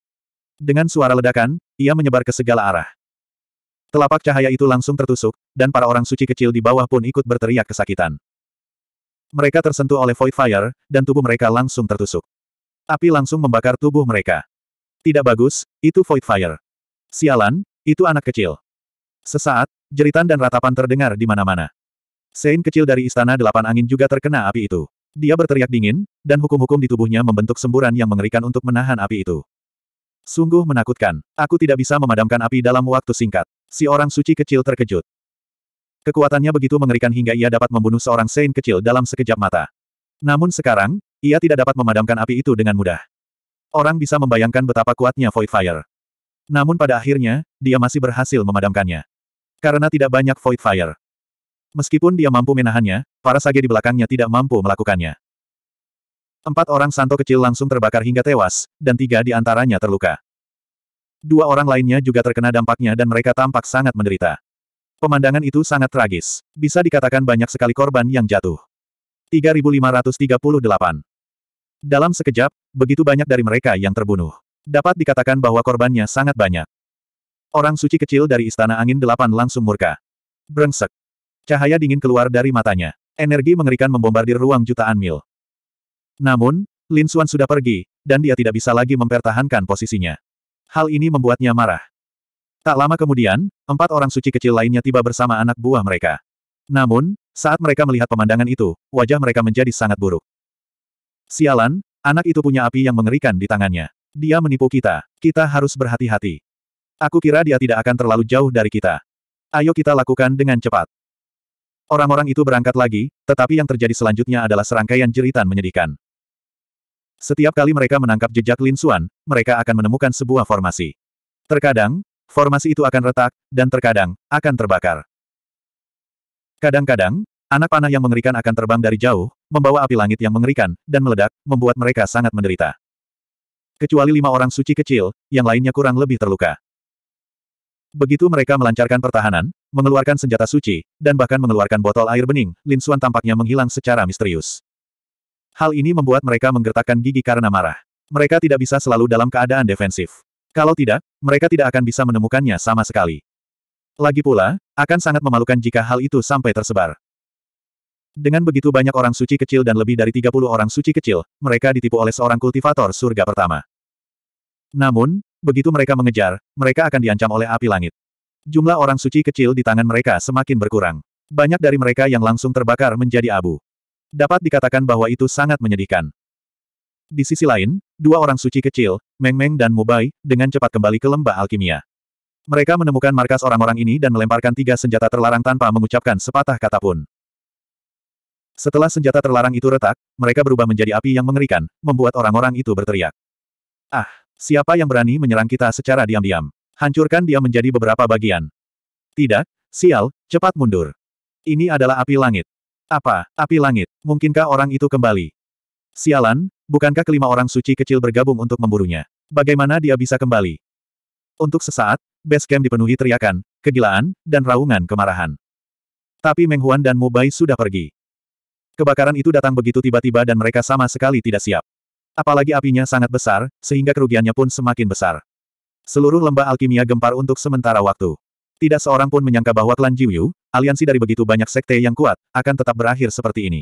Speaker 1: Dengan suara ledakan, ia menyebar ke segala arah. Telapak cahaya itu langsung tertusuk, dan para orang suci kecil di bawah pun ikut berteriak kesakitan. Mereka tersentuh oleh Void Fire, dan tubuh mereka langsung tertusuk. Api langsung membakar tubuh mereka. Tidak bagus, itu Void Fire. Sialan, itu anak kecil. Sesaat, jeritan dan ratapan terdengar di mana-mana. Sein kecil dari Istana Delapan Angin juga terkena api itu. Dia berteriak dingin, dan hukum-hukum di tubuhnya membentuk semburan yang mengerikan untuk menahan api itu. Sungguh menakutkan. Aku tidak bisa memadamkan api dalam waktu singkat. Si orang suci kecil terkejut. Kekuatannya begitu mengerikan hingga ia dapat membunuh seorang Saint kecil dalam sekejap mata. Namun sekarang, ia tidak dapat memadamkan api itu dengan mudah. Orang bisa membayangkan betapa kuatnya Void Fire. Namun pada akhirnya, dia masih berhasil memadamkannya. Karena tidak banyak Void Fire. Meskipun dia mampu menahannya, para sage di belakangnya tidak mampu melakukannya. Empat orang santo kecil langsung terbakar hingga tewas, dan tiga di antaranya terluka. Dua orang lainnya juga terkena dampaknya dan mereka tampak sangat menderita. Pemandangan itu sangat tragis. Bisa dikatakan banyak sekali korban yang jatuh. 3538 Dalam sekejap, begitu banyak dari mereka yang terbunuh. Dapat dikatakan bahwa korbannya sangat banyak. Orang suci kecil dari Istana Angin Delapan langsung murka. Brengsek. Cahaya dingin keluar dari matanya. Energi mengerikan membombardir ruang jutaan mil. Namun, Lin Xuan sudah pergi, dan dia tidak bisa lagi mempertahankan posisinya. Hal ini membuatnya marah. Tak lama kemudian, empat orang suci kecil lainnya tiba bersama anak buah mereka. Namun, saat mereka melihat pemandangan itu, wajah mereka menjadi sangat buruk. Sialan, anak itu punya api yang mengerikan di tangannya. Dia menipu kita. Kita harus berhati-hati. Aku kira dia tidak akan terlalu jauh dari kita. Ayo kita lakukan dengan cepat. Orang-orang itu berangkat lagi, tetapi yang terjadi selanjutnya adalah serangkaian jeritan menyedihkan. Setiap kali mereka menangkap jejak Lin Xuan, mereka akan menemukan sebuah formasi. Terkadang, formasi itu akan retak, dan terkadang, akan terbakar. Kadang-kadang, anak panah yang mengerikan akan terbang dari jauh, membawa api langit yang mengerikan, dan meledak, membuat mereka sangat menderita. Kecuali lima orang suci kecil, yang lainnya kurang lebih terluka. Begitu mereka melancarkan pertahanan, mengeluarkan senjata suci, dan bahkan mengeluarkan botol air bening, Lin Xuan tampaknya menghilang secara misterius. Hal ini membuat mereka menggertakkan gigi karena marah. Mereka tidak bisa selalu dalam keadaan defensif. Kalau tidak, mereka tidak akan bisa menemukannya sama sekali. Lagi pula, akan sangat memalukan jika hal itu sampai tersebar. Dengan begitu banyak orang suci kecil dan lebih dari 30 orang suci kecil, mereka ditipu oleh seorang kultivator surga pertama. Namun, begitu mereka mengejar, mereka akan diancam oleh api langit. Jumlah orang suci kecil di tangan mereka semakin berkurang. Banyak dari mereka yang langsung terbakar menjadi abu. Dapat dikatakan bahwa itu sangat menyedihkan. Di sisi lain, dua orang suci kecil, Meng Meng dan Mubai, dengan cepat kembali ke lembah alkimia. Mereka menemukan markas orang-orang ini dan melemparkan tiga senjata terlarang tanpa mengucapkan sepatah kata pun. Setelah senjata terlarang itu retak, mereka berubah menjadi api yang mengerikan, membuat orang-orang itu berteriak. Ah, siapa yang berani menyerang kita secara diam-diam? Hancurkan dia menjadi beberapa bagian. Tidak, sial, cepat mundur. Ini adalah api langit. Apa, api langit, mungkinkah orang itu kembali? Sialan, bukankah kelima orang suci kecil bergabung untuk memburunya? Bagaimana dia bisa kembali? Untuk sesaat, base camp dipenuhi teriakan, kegilaan, dan raungan kemarahan. Tapi Meng Huan dan Mu Bai sudah pergi. Kebakaran itu datang begitu tiba-tiba dan mereka sama sekali tidak siap. Apalagi apinya sangat besar, sehingga kerugiannya pun semakin besar. Seluruh lembah alkimia gempar untuk sementara waktu. Tidak seorang pun menyangka bahwa klan Jiuyu, aliansi dari begitu banyak sekte yang kuat, akan tetap berakhir seperti ini.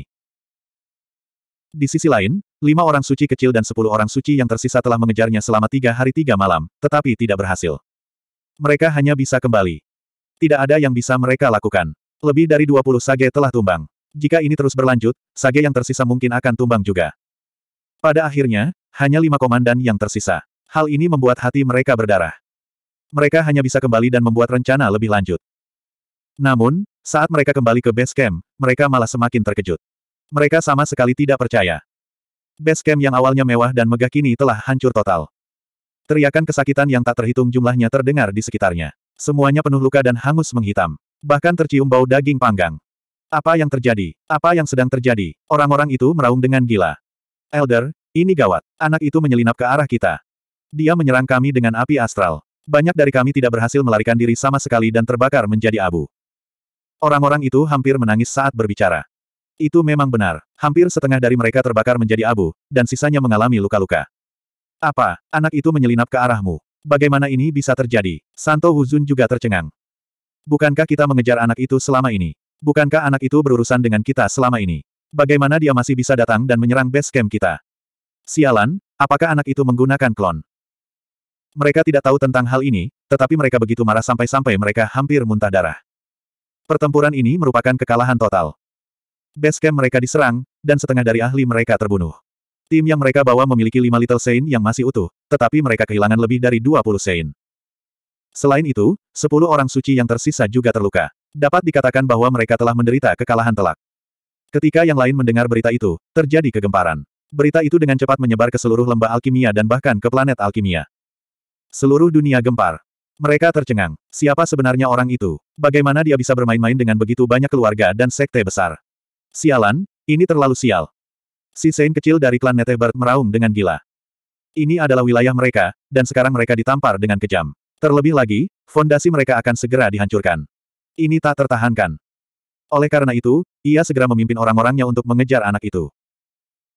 Speaker 1: Di sisi lain, lima orang suci kecil dan sepuluh orang suci yang tersisa telah mengejarnya selama tiga hari tiga malam, tetapi tidak berhasil. Mereka hanya bisa kembali. Tidak ada yang bisa mereka lakukan. Lebih dari dua puluh sage telah tumbang. Jika ini terus berlanjut, sage yang tersisa mungkin akan tumbang juga. Pada akhirnya, hanya lima komandan yang tersisa. Hal ini membuat hati mereka berdarah mereka hanya bisa kembali dan membuat rencana lebih lanjut. Namun, saat mereka kembali ke base camp, mereka malah semakin terkejut. Mereka sama sekali tidak percaya. Base camp yang awalnya mewah dan megah kini telah hancur total. Teriakan kesakitan yang tak terhitung jumlahnya terdengar di sekitarnya. Semuanya penuh luka dan hangus menghitam. Bahkan tercium bau daging panggang. Apa yang terjadi? Apa yang sedang terjadi? Orang-orang itu meraung dengan gila. Elder, ini gawat. Anak itu menyelinap ke arah kita. Dia menyerang kami dengan api astral. Banyak dari kami tidak berhasil melarikan diri sama sekali dan terbakar menjadi abu. Orang-orang itu hampir menangis saat berbicara. Itu memang benar. Hampir setengah dari mereka terbakar menjadi abu, dan sisanya mengalami luka-luka. Apa, anak itu menyelinap ke arahmu? Bagaimana ini bisa terjadi? Santo Huzun juga tercengang. Bukankah kita mengejar anak itu selama ini? Bukankah anak itu berurusan dengan kita selama ini? Bagaimana dia masih bisa datang dan menyerang base camp kita? Sialan, apakah anak itu menggunakan klon? Mereka tidak tahu tentang hal ini, tetapi mereka begitu marah sampai-sampai mereka hampir muntah darah. Pertempuran ini merupakan kekalahan total. Base camp mereka diserang, dan setengah dari ahli mereka terbunuh. Tim yang mereka bawa memiliki lima Little Saint yang masih utuh, tetapi mereka kehilangan lebih dari 20 Saint. Selain itu, sepuluh orang suci yang tersisa juga terluka. Dapat dikatakan bahwa mereka telah menderita kekalahan telak. Ketika yang lain mendengar berita itu, terjadi kegemparan. Berita itu dengan cepat menyebar ke seluruh lembah alkimia dan bahkan ke planet alkimia. Seluruh dunia gempar. Mereka tercengang. Siapa sebenarnya orang itu? Bagaimana dia bisa bermain-main dengan begitu banyak keluarga dan sekte besar? Sialan, ini terlalu sial. Si Sein kecil dari klan Netebert meraung dengan gila. Ini adalah wilayah mereka, dan sekarang mereka ditampar dengan kejam. Terlebih lagi, fondasi mereka akan segera dihancurkan. Ini tak tertahankan. Oleh karena itu, ia segera memimpin orang-orangnya untuk mengejar anak itu.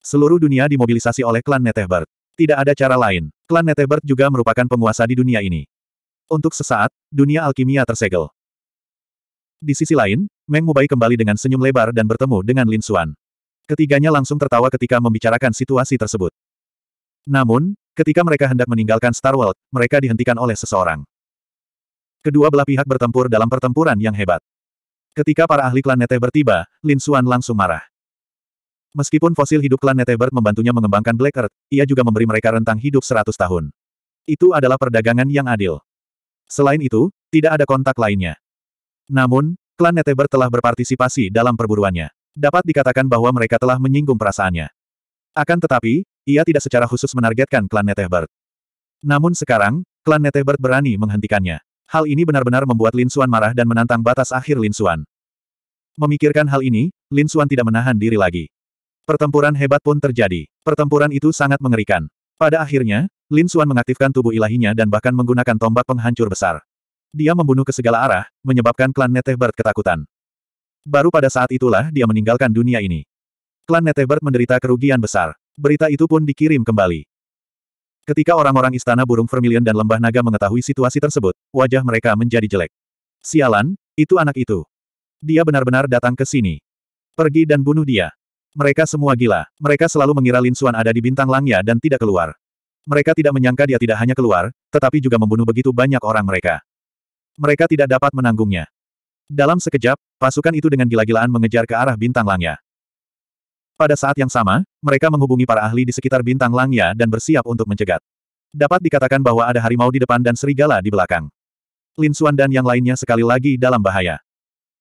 Speaker 1: Seluruh dunia dimobilisasi oleh klan Netebert. Tidak ada cara lain. Klan Netebert juga merupakan penguasa di dunia ini. Untuk sesaat, dunia alkimia tersegel. Di sisi lain, Meng Mubai kembali dengan senyum lebar dan bertemu dengan Lin Xuan. Ketiganya langsung tertawa ketika membicarakan situasi tersebut. Namun, ketika mereka hendak meninggalkan Star World, mereka dihentikan oleh seseorang. Kedua belah pihak bertempur dalam pertempuran yang hebat. Ketika para ahli klan Nete bertiba, Lin Xuan langsung marah. Meskipun fosil hidup klan Netebert membantunya mengembangkan Black Earth, ia juga memberi mereka rentang hidup 100 tahun. Itu adalah perdagangan yang adil. Selain itu, tidak ada kontak lainnya. Namun, klan Netebert telah berpartisipasi dalam perburuannya. Dapat dikatakan bahwa mereka telah menyinggung perasaannya. Akan tetapi, ia tidak secara khusus menargetkan klan Netebert. Namun sekarang, klan Netebert berani menghentikannya. Hal ini benar-benar membuat Lin Suan marah dan menantang batas akhir Lin Suan. Memikirkan hal ini, Lin Suan tidak menahan diri lagi. Pertempuran hebat pun terjadi. Pertempuran itu sangat mengerikan. Pada akhirnya, Lin Xuan mengaktifkan tubuh ilahinya dan bahkan menggunakan tombak penghancur besar. Dia membunuh ke segala arah, menyebabkan klan Netehbert ketakutan. Baru pada saat itulah dia meninggalkan dunia ini. Klan Netehbert menderita kerugian besar. Berita itu pun dikirim kembali. Ketika orang-orang istana burung vermilion dan lembah naga mengetahui situasi tersebut, wajah mereka menjadi jelek. Sialan, itu anak itu. Dia benar-benar datang ke sini. Pergi dan bunuh dia. Mereka semua gila. Mereka selalu mengira Lin Xuan ada di bintang langnya dan tidak keluar. Mereka tidak menyangka dia tidak hanya keluar, tetapi juga membunuh begitu banyak orang mereka. Mereka tidak dapat menanggungnya. Dalam sekejap, pasukan itu dengan gila-gilaan mengejar ke arah bintang langnya. Pada saat yang sama, mereka menghubungi para ahli di sekitar bintang langnya dan bersiap untuk mencegat. Dapat dikatakan bahwa ada harimau di depan dan serigala di belakang. Lin Xuan dan yang lainnya sekali lagi dalam bahaya.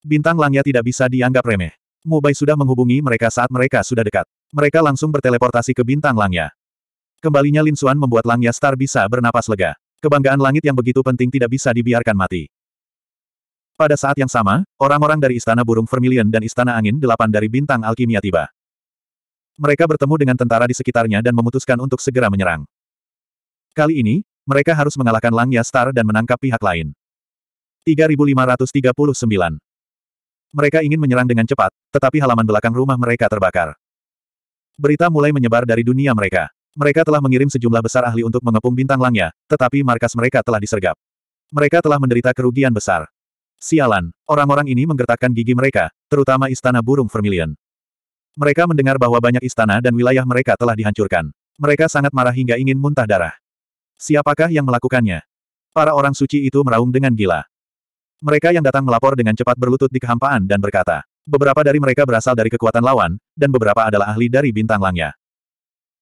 Speaker 1: Bintang langnya tidak bisa dianggap remeh. Mubai sudah menghubungi mereka saat mereka sudah dekat. Mereka langsung berteleportasi ke bintang Langya. Kembalinya Lin Xuan membuat Langya Star bisa bernapas lega. Kebanggaan langit yang begitu penting tidak bisa dibiarkan mati. Pada saat yang sama, orang-orang dari Istana Burung Vermilion dan Istana Angin Delapan dari Bintang Alkimia tiba. Mereka bertemu dengan tentara di sekitarnya dan memutuskan untuk segera menyerang. Kali ini, mereka harus mengalahkan Langya Star dan menangkap pihak lain. 3539 mereka ingin menyerang dengan cepat, tetapi halaman belakang rumah mereka terbakar. Berita mulai menyebar dari dunia mereka. Mereka telah mengirim sejumlah besar ahli untuk mengepung bintang langnya, tetapi markas mereka telah disergap. Mereka telah menderita kerugian besar. Sialan, orang-orang ini menggertakkan gigi mereka, terutama istana burung vermilion. Mereka mendengar bahwa banyak istana dan wilayah mereka telah dihancurkan. Mereka sangat marah hingga ingin muntah darah. Siapakah yang melakukannya? Para orang suci itu meraung dengan gila. Mereka yang datang melapor dengan cepat berlutut di kehampaan dan berkata, beberapa dari mereka berasal dari kekuatan lawan, dan beberapa adalah ahli dari bintang langnya.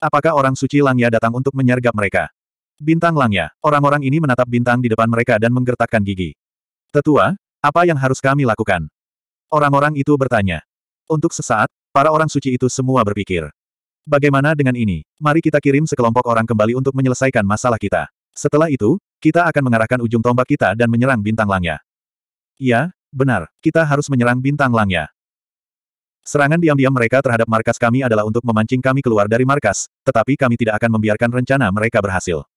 Speaker 1: Apakah orang suci langnya datang untuk menyergap mereka? Bintang langnya, orang-orang ini menatap bintang di depan mereka dan menggertakkan gigi. Tetua, apa yang harus kami lakukan? Orang-orang itu bertanya. Untuk sesaat, para orang suci itu semua berpikir. Bagaimana dengan ini? Mari kita kirim sekelompok orang kembali untuk menyelesaikan masalah kita. Setelah itu, kita akan mengarahkan ujung tombak kita dan menyerang bintang langnya. Ya, benar, kita harus menyerang bintang langnya. Serangan diam-diam mereka terhadap markas kami adalah untuk memancing kami keluar dari markas, tetapi kami tidak akan membiarkan rencana mereka berhasil.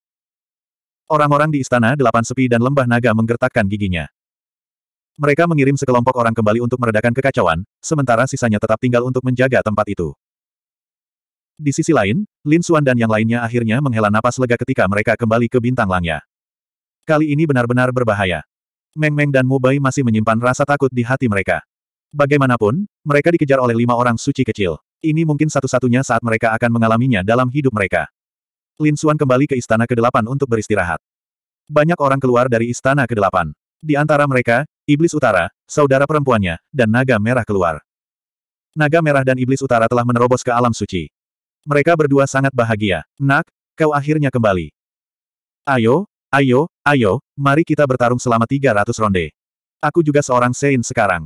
Speaker 1: Orang-orang di Istana Delapan Sepi dan Lembah Naga menggertakkan giginya. Mereka mengirim sekelompok orang kembali untuk meredakan kekacauan, sementara sisanya tetap tinggal untuk menjaga tempat itu. Di sisi lain, Lin Xuan dan yang lainnya akhirnya menghela napas lega ketika mereka kembali ke bintang langnya. Kali ini benar-benar berbahaya. Meng Meng dan Mubai masih menyimpan rasa takut di hati mereka. Bagaimanapun, mereka dikejar oleh lima orang suci kecil. Ini mungkin satu-satunya saat mereka akan mengalaminya dalam hidup mereka. Lin Xuan kembali ke Istana ke-8 untuk beristirahat. Banyak orang keluar dari Istana ke-8. Di antara mereka, Iblis Utara, saudara perempuannya, dan Naga Merah keluar. Naga Merah dan Iblis Utara telah menerobos ke alam suci. Mereka berdua sangat bahagia. Nak, kau akhirnya kembali. Ayo, Ayo, ayo, mari kita bertarung selama 300 ronde. Aku juga seorang Sein sekarang.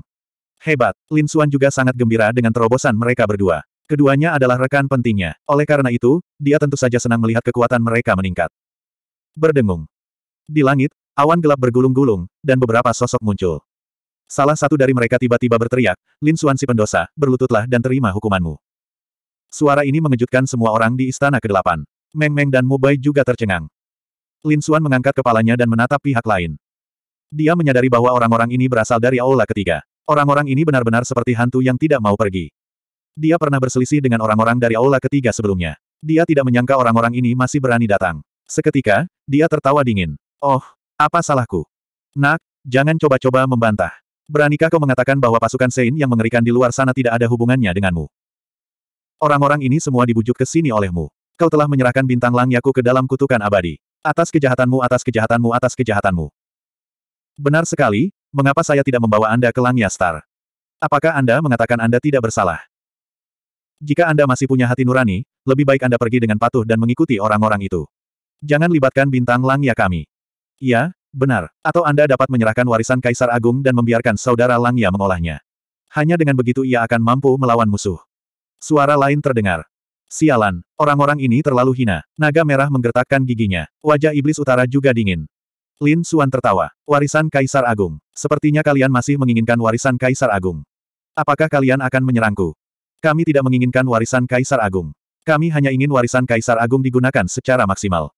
Speaker 1: Hebat, Lin Xuan juga sangat gembira dengan terobosan mereka berdua. Keduanya adalah rekan pentingnya. Oleh karena itu, dia tentu saja senang melihat kekuatan mereka meningkat. Berdengung. Di langit, awan gelap bergulung-gulung, dan beberapa sosok muncul. Salah satu dari mereka tiba-tiba berteriak, Lin Xuan si pendosa, berlututlah dan terima hukumanmu. Suara ini mengejutkan semua orang di Istana Kedelapan. 8 Meng Meng dan Mubai juga tercengang. Lin Suan mengangkat kepalanya dan menatap pihak lain. Dia menyadari bahwa orang-orang ini berasal dari aula ketiga. Orang-orang ini benar-benar seperti hantu yang tidak mau pergi. Dia pernah berselisih dengan orang-orang dari aula ketiga sebelumnya. Dia tidak menyangka orang-orang ini masih berani datang. Seketika, dia tertawa dingin. Oh, apa salahku? Nak, jangan coba-coba membantah. Beranikah kau mengatakan bahwa pasukan Sein yang mengerikan di luar sana tidak ada hubungannya denganmu? Orang-orang ini semua dibujuk ke sini olehmu. Kau telah menyerahkan bintang Langyaku ke dalam kutukan abadi. Atas kejahatanmu atas kejahatanmu atas kejahatanmu. Benar sekali, mengapa saya tidak membawa Anda ke Langya Star? Apakah Anda mengatakan Anda tidak bersalah? Jika Anda masih punya hati nurani, lebih baik Anda pergi dengan patuh dan mengikuti orang-orang itu. Jangan libatkan bintang Langya kami. Iya, benar. Atau Anda dapat menyerahkan warisan Kaisar Agung dan membiarkan saudara Langya mengolahnya. Hanya dengan begitu ia akan mampu melawan musuh. Suara lain terdengar. Sialan, orang-orang ini terlalu hina. Naga merah menggertakkan giginya. Wajah iblis utara juga dingin. Lin Suan tertawa. Warisan Kaisar Agung. Sepertinya kalian masih menginginkan warisan Kaisar Agung. Apakah kalian akan menyerangku? Kami tidak menginginkan warisan Kaisar Agung. Kami hanya ingin warisan Kaisar Agung digunakan secara maksimal.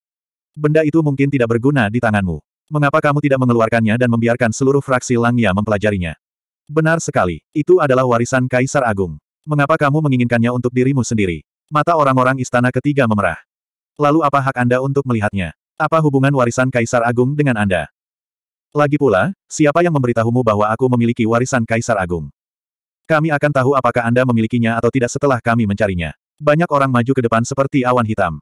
Speaker 1: Benda itu mungkin tidak berguna di tanganmu. Mengapa kamu tidak mengeluarkannya dan membiarkan seluruh fraksi Langya mempelajarinya? Benar sekali, itu adalah warisan Kaisar Agung. Mengapa kamu menginginkannya untuk dirimu sendiri? Mata orang-orang istana ketiga memerah. Lalu apa hak Anda untuk melihatnya? Apa hubungan warisan Kaisar Agung dengan Anda? Lagi pula, siapa yang memberitahumu bahwa aku memiliki warisan Kaisar Agung? Kami akan tahu apakah Anda memilikinya atau tidak setelah kami mencarinya. Banyak orang maju ke depan seperti awan hitam.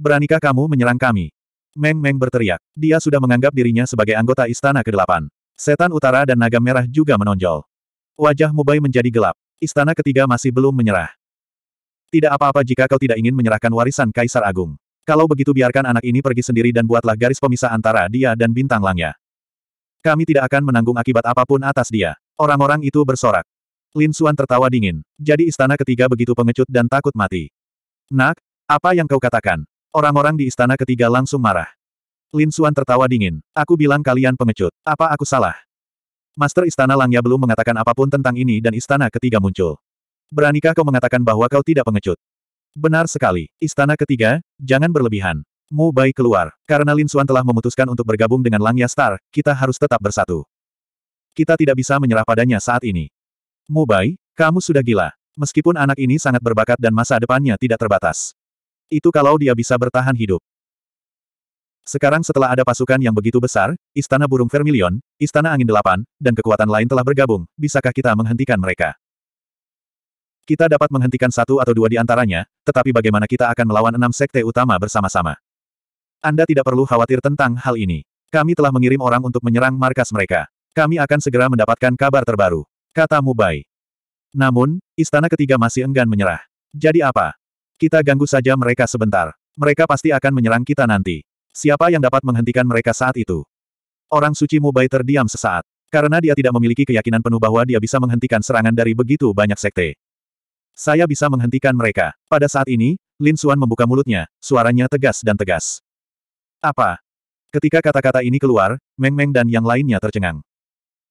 Speaker 1: Beranikah kamu menyerang kami? Meng Meng berteriak. Dia sudah menganggap dirinya sebagai anggota Istana ke-8. Setan Utara dan Naga Merah juga menonjol. Wajah Mubai menjadi gelap. Istana ketiga masih belum menyerah. Tidak apa-apa jika kau tidak ingin menyerahkan warisan Kaisar Agung. Kalau begitu biarkan anak ini pergi sendiri dan buatlah garis pemisah antara dia dan bintang langnya. Kami tidak akan menanggung akibat apapun atas dia. Orang-orang itu bersorak. Lin Xuan tertawa dingin. Jadi istana ketiga begitu pengecut dan takut mati. Nak, apa yang kau katakan? Orang-orang di istana ketiga langsung marah. Lin Xuan tertawa dingin. Aku bilang kalian pengecut. Apa aku salah? Master Istana Langya belum mengatakan apapun tentang ini dan istana ketiga muncul. Beranikah kau mengatakan bahwa kau tidak pengecut? Benar sekali. Istana ketiga, jangan berlebihan. Mu Bai keluar. Karena Lin Xuan telah memutuskan untuk bergabung dengan Lang Yastar, kita harus tetap bersatu. Kita tidak bisa menyerah padanya saat ini. Mu Bai, kamu sudah gila. Meskipun anak ini sangat berbakat dan masa depannya tidak terbatas. Itu kalau dia bisa bertahan hidup. Sekarang setelah ada pasukan yang begitu besar, Istana Burung Vermilion, Istana Angin Delapan, dan kekuatan lain telah bergabung, bisakah kita menghentikan mereka? Kita dapat menghentikan satu atau dua di antaranya, tetapi bagaimana kita akan melawan enam sekte utama bersama-sama? Anda tidak perlu khawatir tentang hal ini. Kami telah mengirim orang untuk menyerang markas mereka. Kami akan segera mendapatkan kabar terbaru. Kata Mubai. Namun, istana ketiga masih enggan menyerah. Jadi apa? Kita ganggu saja mereka sebentar. Mereka pasti akan menyerang kita nanti. Siapa yang dapat menghentikan mereka saat itu? Orang suci Mubai terdiam sesaat. Karena dia tidak memiliki keyakinan penuh bahwa dia bisa menghentikan serangan dari begitu banyak sekte. Saya bisa menghentikan mereka. Pada saat ini, Lin Suan membuka mulutnya, suaranya tegas dan tegas. Apa? Ketika kata-kata ini keluar, Meng Meng dan yang lainnya tercengang.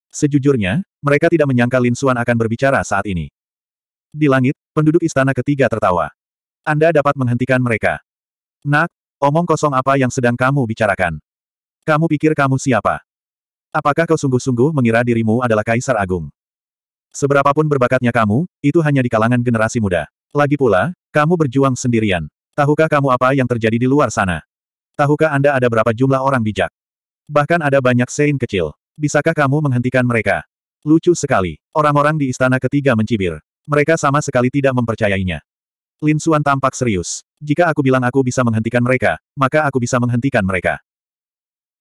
Speaker 1: Sejujurnya, mereka tidak menyangka Lin Suan akan berbicara saat ini. Di langit, penduduk istana ketiga tertawa. Anda dapat menghentikan mereka. Nak, omong kosong apa yang sedang kamu bicarakan? Kamu pikir kamu siapa? Apakah kau sungguh-sungguh mengira dirimu adalah Kaisar Agung? Seberapapun berbakatnya kamu, itu hanya di kalangan generasi muda. Lagi pula, kamu berjuang sendirian. Tahukah kamu apa yang terjadi di luar sana? Tahukah Anda ada berapa jumlah orang bijak? Bahkan ada banyak sein kecil. Bisakah kamu menghentikan mereka? Lucu sekali. Orang-orang di istana ketiga mencibir. Mereka sama sekali tidak mempercayainya. Lin Xuan tampak serius. Jika aku bilang aku bisa menghentikan mereka, maka aku bisa menghentikan mereka.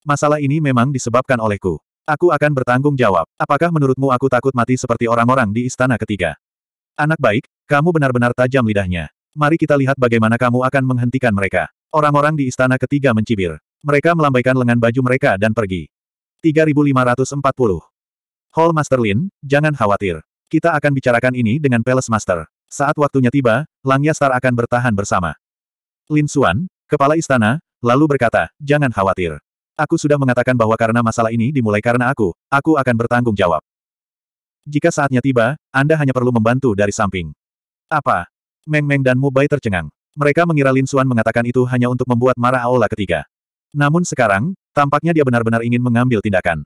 Speaker 1: Masalah ini memang disebabkan olehku. Aku akan bertanggung jawab. Apakah menurutmu aku takut mati seperti orang-orang di istana ketiga? Anak baik, kamu benar-benar tajam lidahnya. Mari kita lihat bagaimana kamu akan menghentikan mereka. Orang-orang di istana ketiga mencibir. Mereka melambaikan lengan baju mereka dan pergi. 3540. Hall Master Lin, jangan khawatir. Kita akan bicarakan ini dengan Palace Master. Saat waktunya tiba, Langya Star akan bertahan bersama. Lin Xuan, kepala istana, lalu berkata, jangan khawatir. Aku sudah mengatakan bahwa karena masalah ini dimulai karena aku, aku akan bertanggung jawab. Jika saatnya tiba, Anda hanya perlu membantu dari samping. Apa? Meng Meng dan Mubai tercengang. Mereka mengira Lin Xuan mengatakan itu hanya untuk membuat marah Aula ketiga. Namun sekarang, tampaknya dia benar-benar ingin mengambil tindakan.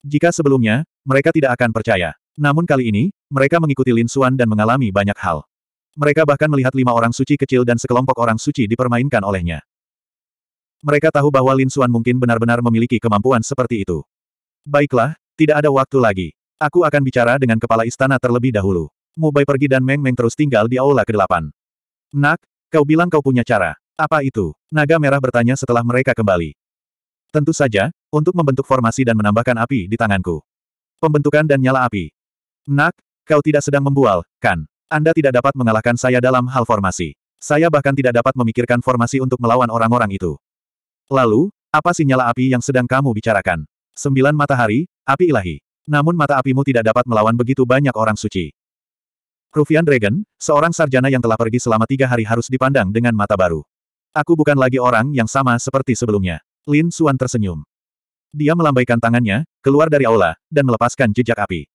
Speaker 1: Jika sebelumnya, mereka tidak akan percaya. Namun kali ini, mereka mengikuti Lin Xuan dan mengalami banyak hal. Mereka bahkan melihat lima orang suci kecil dan sekelompok orang suci dipermainkan olehnya. Mereka tahu bahwa Lin Xuan mungkin benar-benar memiliki kemampuan seperti itu. Baiklah, tidak ada waktu lagi. Aku akan bicara dengan kepala istana terlebih dahulu. Mubai pergi dan Meng Meng terus tinggal di aula ke-8. Nak, kau bilang kau punya cara. Apa itu? Naga Merah bertanya setelah mereka kembali. Tentu saja, untuk membentuk formasi dan menambahkan api di tanganku. Pembentukan dan nyala api. Nak, kau tidak sedang membual, kan? Anda tidak dapat mengalahkan saya dalam hal formasi. Saya bahkan tidak dapat memikirkan formasi untuk melawan orang-orang itu. Lalu, apa sinyal api yang sedang kamu bicarakan? Sembilan matahari, api ilahi. Namun mata apimu tidak dapat melawan begitu banyak orang suci. Rufian Dragon, seorang sarjana yang telah pergi selama tiga hari harus dipandang dengan mata baru. Aku bukan lagi orang yang sama seperti sebelumnya. Lin Suan tersenyum. Dia melambaikan tangannya, keluar dari aula, dan melepaskan jejak api.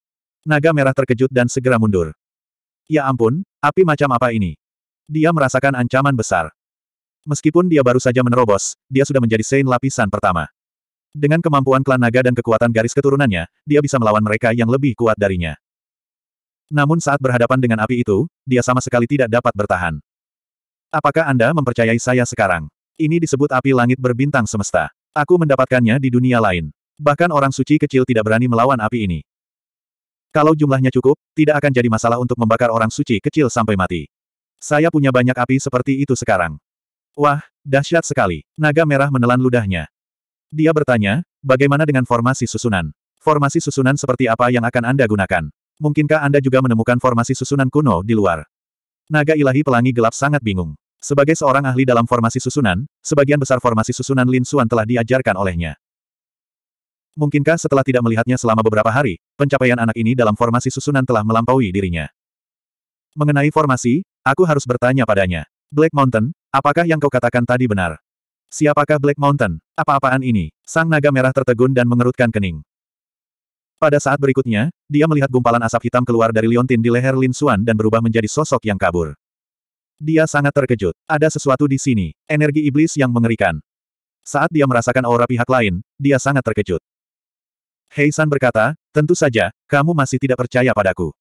Speaker 1: Naga merah terkejut dan segera mundur. Ya ampun, api macam apa ini? Dia merasakan ancaman besar. Meskipun dia baru saja menerobos, dia sudah menjadi Sein lapisan pertama. Dengan kemampuan klan naga dan kekuatan garis keturunannya, dia bisa melawan mereka yang lebih kuat darinya. Namun saat berhadapan dengan api itu, dia sama sekali tidak dapat bertahan. Apakah Anda mempercayai saya sekarang? Ini disebut api langit berbintang semesta. Aku mendapatkannya di dunia lain. Bahkan orang suci kecil tidak berani melawan api ini. Kalau jumlahnya cukup, tidak akan jadi masalah untuk membakar orang suci kecil sampai mati. Saya punya banyak api seperti itu sekarang. Wah, dahsyat sekali. Naga merah menelan ludahnya. Dia bertanya, bagaimana dengan formasi susunan? Formasi susunan seperti apa yang akan Anda gunakan? Mungkinkah Anda juga menemukan formasi susunan kuno di luar? Naga ilahi pelangi gelap sangat bingung. Sebagai seorang ahli dalam formasi susunan, sebagian besar formasi susunan Lin Suan telah diajarkan olehnya. Mungkinkah setelah tidak melihatnya selama beberapa hari, pencapaian anak ini dalam formasi susunan telah melampaui dirinya? Mengenai formasi, aku harus bertanya padanya. Black Mountain, Apakah yang kau katakan tadi benar? Siapakah Black Mountain? Apa-apaan ini? Sang naga merah tertegun dan mengerutkan kening. Pada saat berikutnya, dia melihat gumpalan asap hitam keluar dari liontin di leher Lin Xuan dan berubah menjadi sosok yang kabur. Dia sangat terkejut. Ada sesuatu di sini, energi iblis yang mengerikan. Saat dia merasakan aura pihak lain, dia sangat terkejut. Hei San berkata, tentu saja, kamu masih tidak percaya padaku.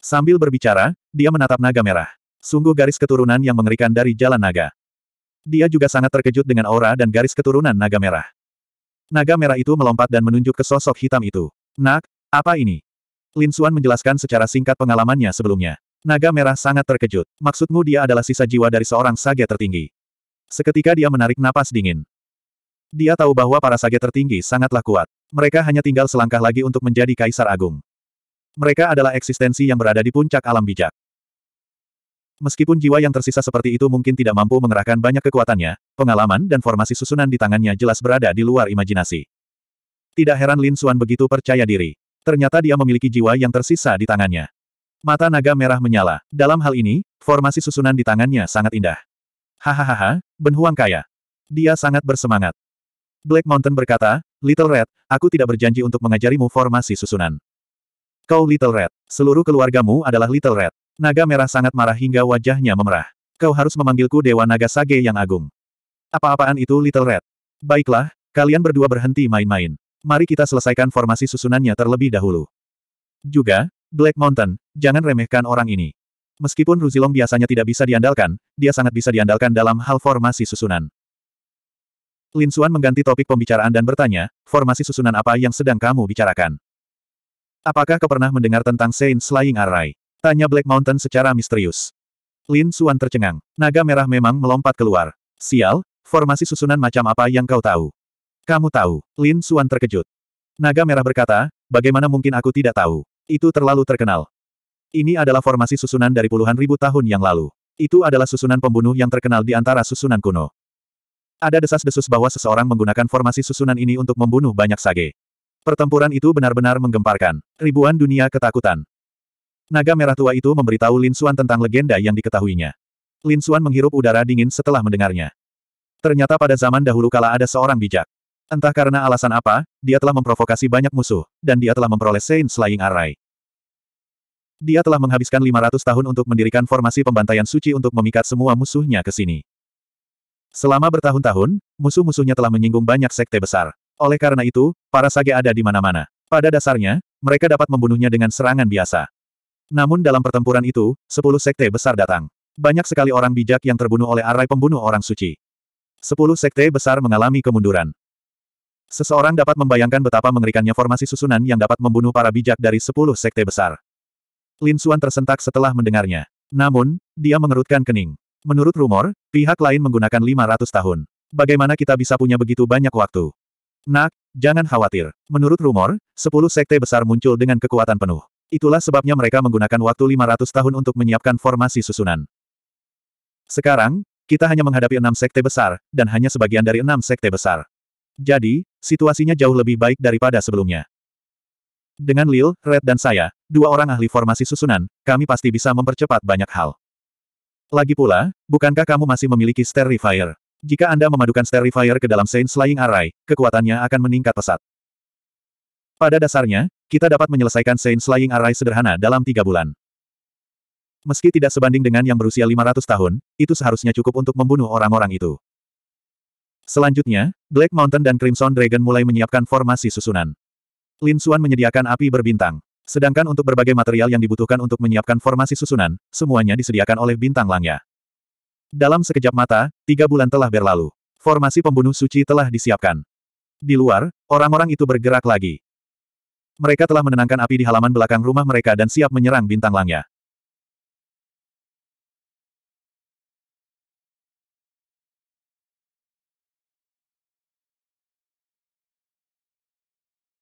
Speaker 1: Sambil berbicara, dia menatap naga merah. Sungguh garis keturunan yang mengerikan dari jalan naga. Dia juga sangat terkejut dengan aura dan garis keturunan naga merah. Naga merah itu melompat dan menunjuk ke sosok hitam itu. Nak, apa ini? Lin Xuan menjelaskan secara singkat pengalamannya sebelumnya. Naga merah sangat terkejut. Maksudmu dia adalah sisa jiwa dari seorang sage tertinggi. Seketika dia menarik napas dingin. Dia tahu bahwa para sage tertinggi sangatlah kuat. Mereka hanya tinggal selangkah lagi untuk menjadi kaisar agung. Mereka adalah eksistensi yang berada di puncak alam bijak. Meskipun jiwa yang tersisa seperti itu mungkin tidak mampu mengerahkan banyak kekuatannya, pengalaman dan formasi susunan di tangannya jelas berada di luar imajinasi. Tidak heran Lin Xuan begitu percaya diri. Ternyata dia memiliki jiwa yang tersisa di tangannya. Mata naga merah menyala. Dalam hal ini, formasi susunan di tangannya sangat indah. Hahaha, Ben Huang kaya. Dia sangat bersemangat. Black Mountain berkata, Little Red, aku tidak berjanji untuk mengajarimu formasi susunan. Kau Little Red, seluruh keluargamu adalah Little Red. Naga merah sangat marah hingga wajahnya memerah. Kau harus memanggilku Dewa Naga Sage yang agung. Apa-apaan itu Little Red? Baiklah, kalian berdua berhenti main-main. Mari kita selesaikan formasi susunannya terlebih dahulu. Juga, Black Mountain, jangan remehkan orang ini. Meskipun Ruzilong biasanya tidak bisa diandalkan, dia sangat bisa diandalkan dalam hal formasi susunan. Lin Xuan mengganti topik pembicaraan dan bertanya, formasi susunan apa yang sedang kamu bicarakan? Apakah kau pernah mendengar tentang Saint Slaying Array? Tanya Black Mountain secara misterius. Lin Suan tercengang. Naga merah memang melompat keluar. Sial, formasi susunan macam apa yang kau tahu? Kamu tahu, Lin Suan terkejut. Naga merah berkata, bagaimana mungkin aku tidak tahu? Itu terlalu terkenal. Ini adalah formasi susunan dari puluhan ribu tahun yang lalu. Itu adalah susunan pembunuh yang terkenal di antara susunan kuno. Ada desas-desus bahwa seseorang menggunakan formasi susunan ini untuk membunuh banyak sage. Pertempuran itu benar-benar menggemparkan. Ribuan dunia ketakutan. Naga merah tua itu memberitahu Lin Xuan tentang legenda yang diketahuinya. Lin Xuan menghirup udara dingin setelah mendengarnya. Ternyata pada zaman dahulu kala ada seorang bijak. Entah karena alasan apa, dia telah memprovokasi banyak musuh, dan dia telah memperoleh Saint Slaying Array. Dia telah menghabiskan 500 tahun untuk mendirikan formasi pembantaian suci untuk memikat semua musuhnya ke sini. Selama bertahun-tahun, musuh-musuhnya telah menyinggung banyak sekte besar. Oleh karena itu, para sage ada di mana-mana. Pada dasarnya, mereka dapat membunuhnya dengan serangan biasa. Namun dalam pertempuran itu, sepuluh sekte besar datang. Banyak sekali orang bijak yang terbunuh oleh arai pembunuh orang suci. Sepuluh sekte besar mengalami kemunduran. Seseorang dapat membayangkan betapa mengerikannya formasi susunan yang dapat membunuh para bijak dari sepuluh sekte besar. Lin Suan tersentak setelah mendengarnya. Namun, dia mengerutkan kening. Menurut rumor, pihak lain menggunakan 500 tahun. Bagaimana kita bisa punya begitu banyak waktu? Nak, jangan khawatir. Menurut rumor, sepuluh sekte besar muncul dengan kekuatan penuh. Itulah sebabnya mereka menggunakan waktu 500 tahun untuk menyiapkan formasi susunan. Sekarang, kita hanya menghadapi enam sekte besar, dan hanya sebagian dari enam sekte besar. Jadi, situasinya jauh lebih baik daripada sebelumnya. Dengan Lil, Red dan saya, dua orang ahli formasi susunan, kami pasti bisa mempercepat banyak hal. Lagi pula, bukankah kamu masih memiliki Sterifier? Jika Anda memadukan Sterifier ke dalam Saint Slaying Array, kekuatannya akan meningkat pesat. Pada dasarnya, kita dapat menyelesaikan Saint Slaying Array sederhana dalam tiga bulan. Meski tidak sebanding dengan yang berusia 500 tahun, itu seharusnya cukup untuk membunuh orang-orang itu. Selanjutnya, Black Mountain dan Crimson Dragon mulai menyiapkan formasi susunan. Lin Xuan menyediakan api berbintang. Sedangkan untuk berbagai material yang dibutuhkan untuk menyiapkan formasi susunan, semuanya disediakan oleh bintang langnya. Dalam sekejap mata, tiga bulan telah berlalu. Formasi pembunuh suci telah disiapkan. Di luar, orang-orang itu bergerak lagi. Mereka telah menenangkan api di halaman belakang rumah mereka dan siap menyerang bintang langnya.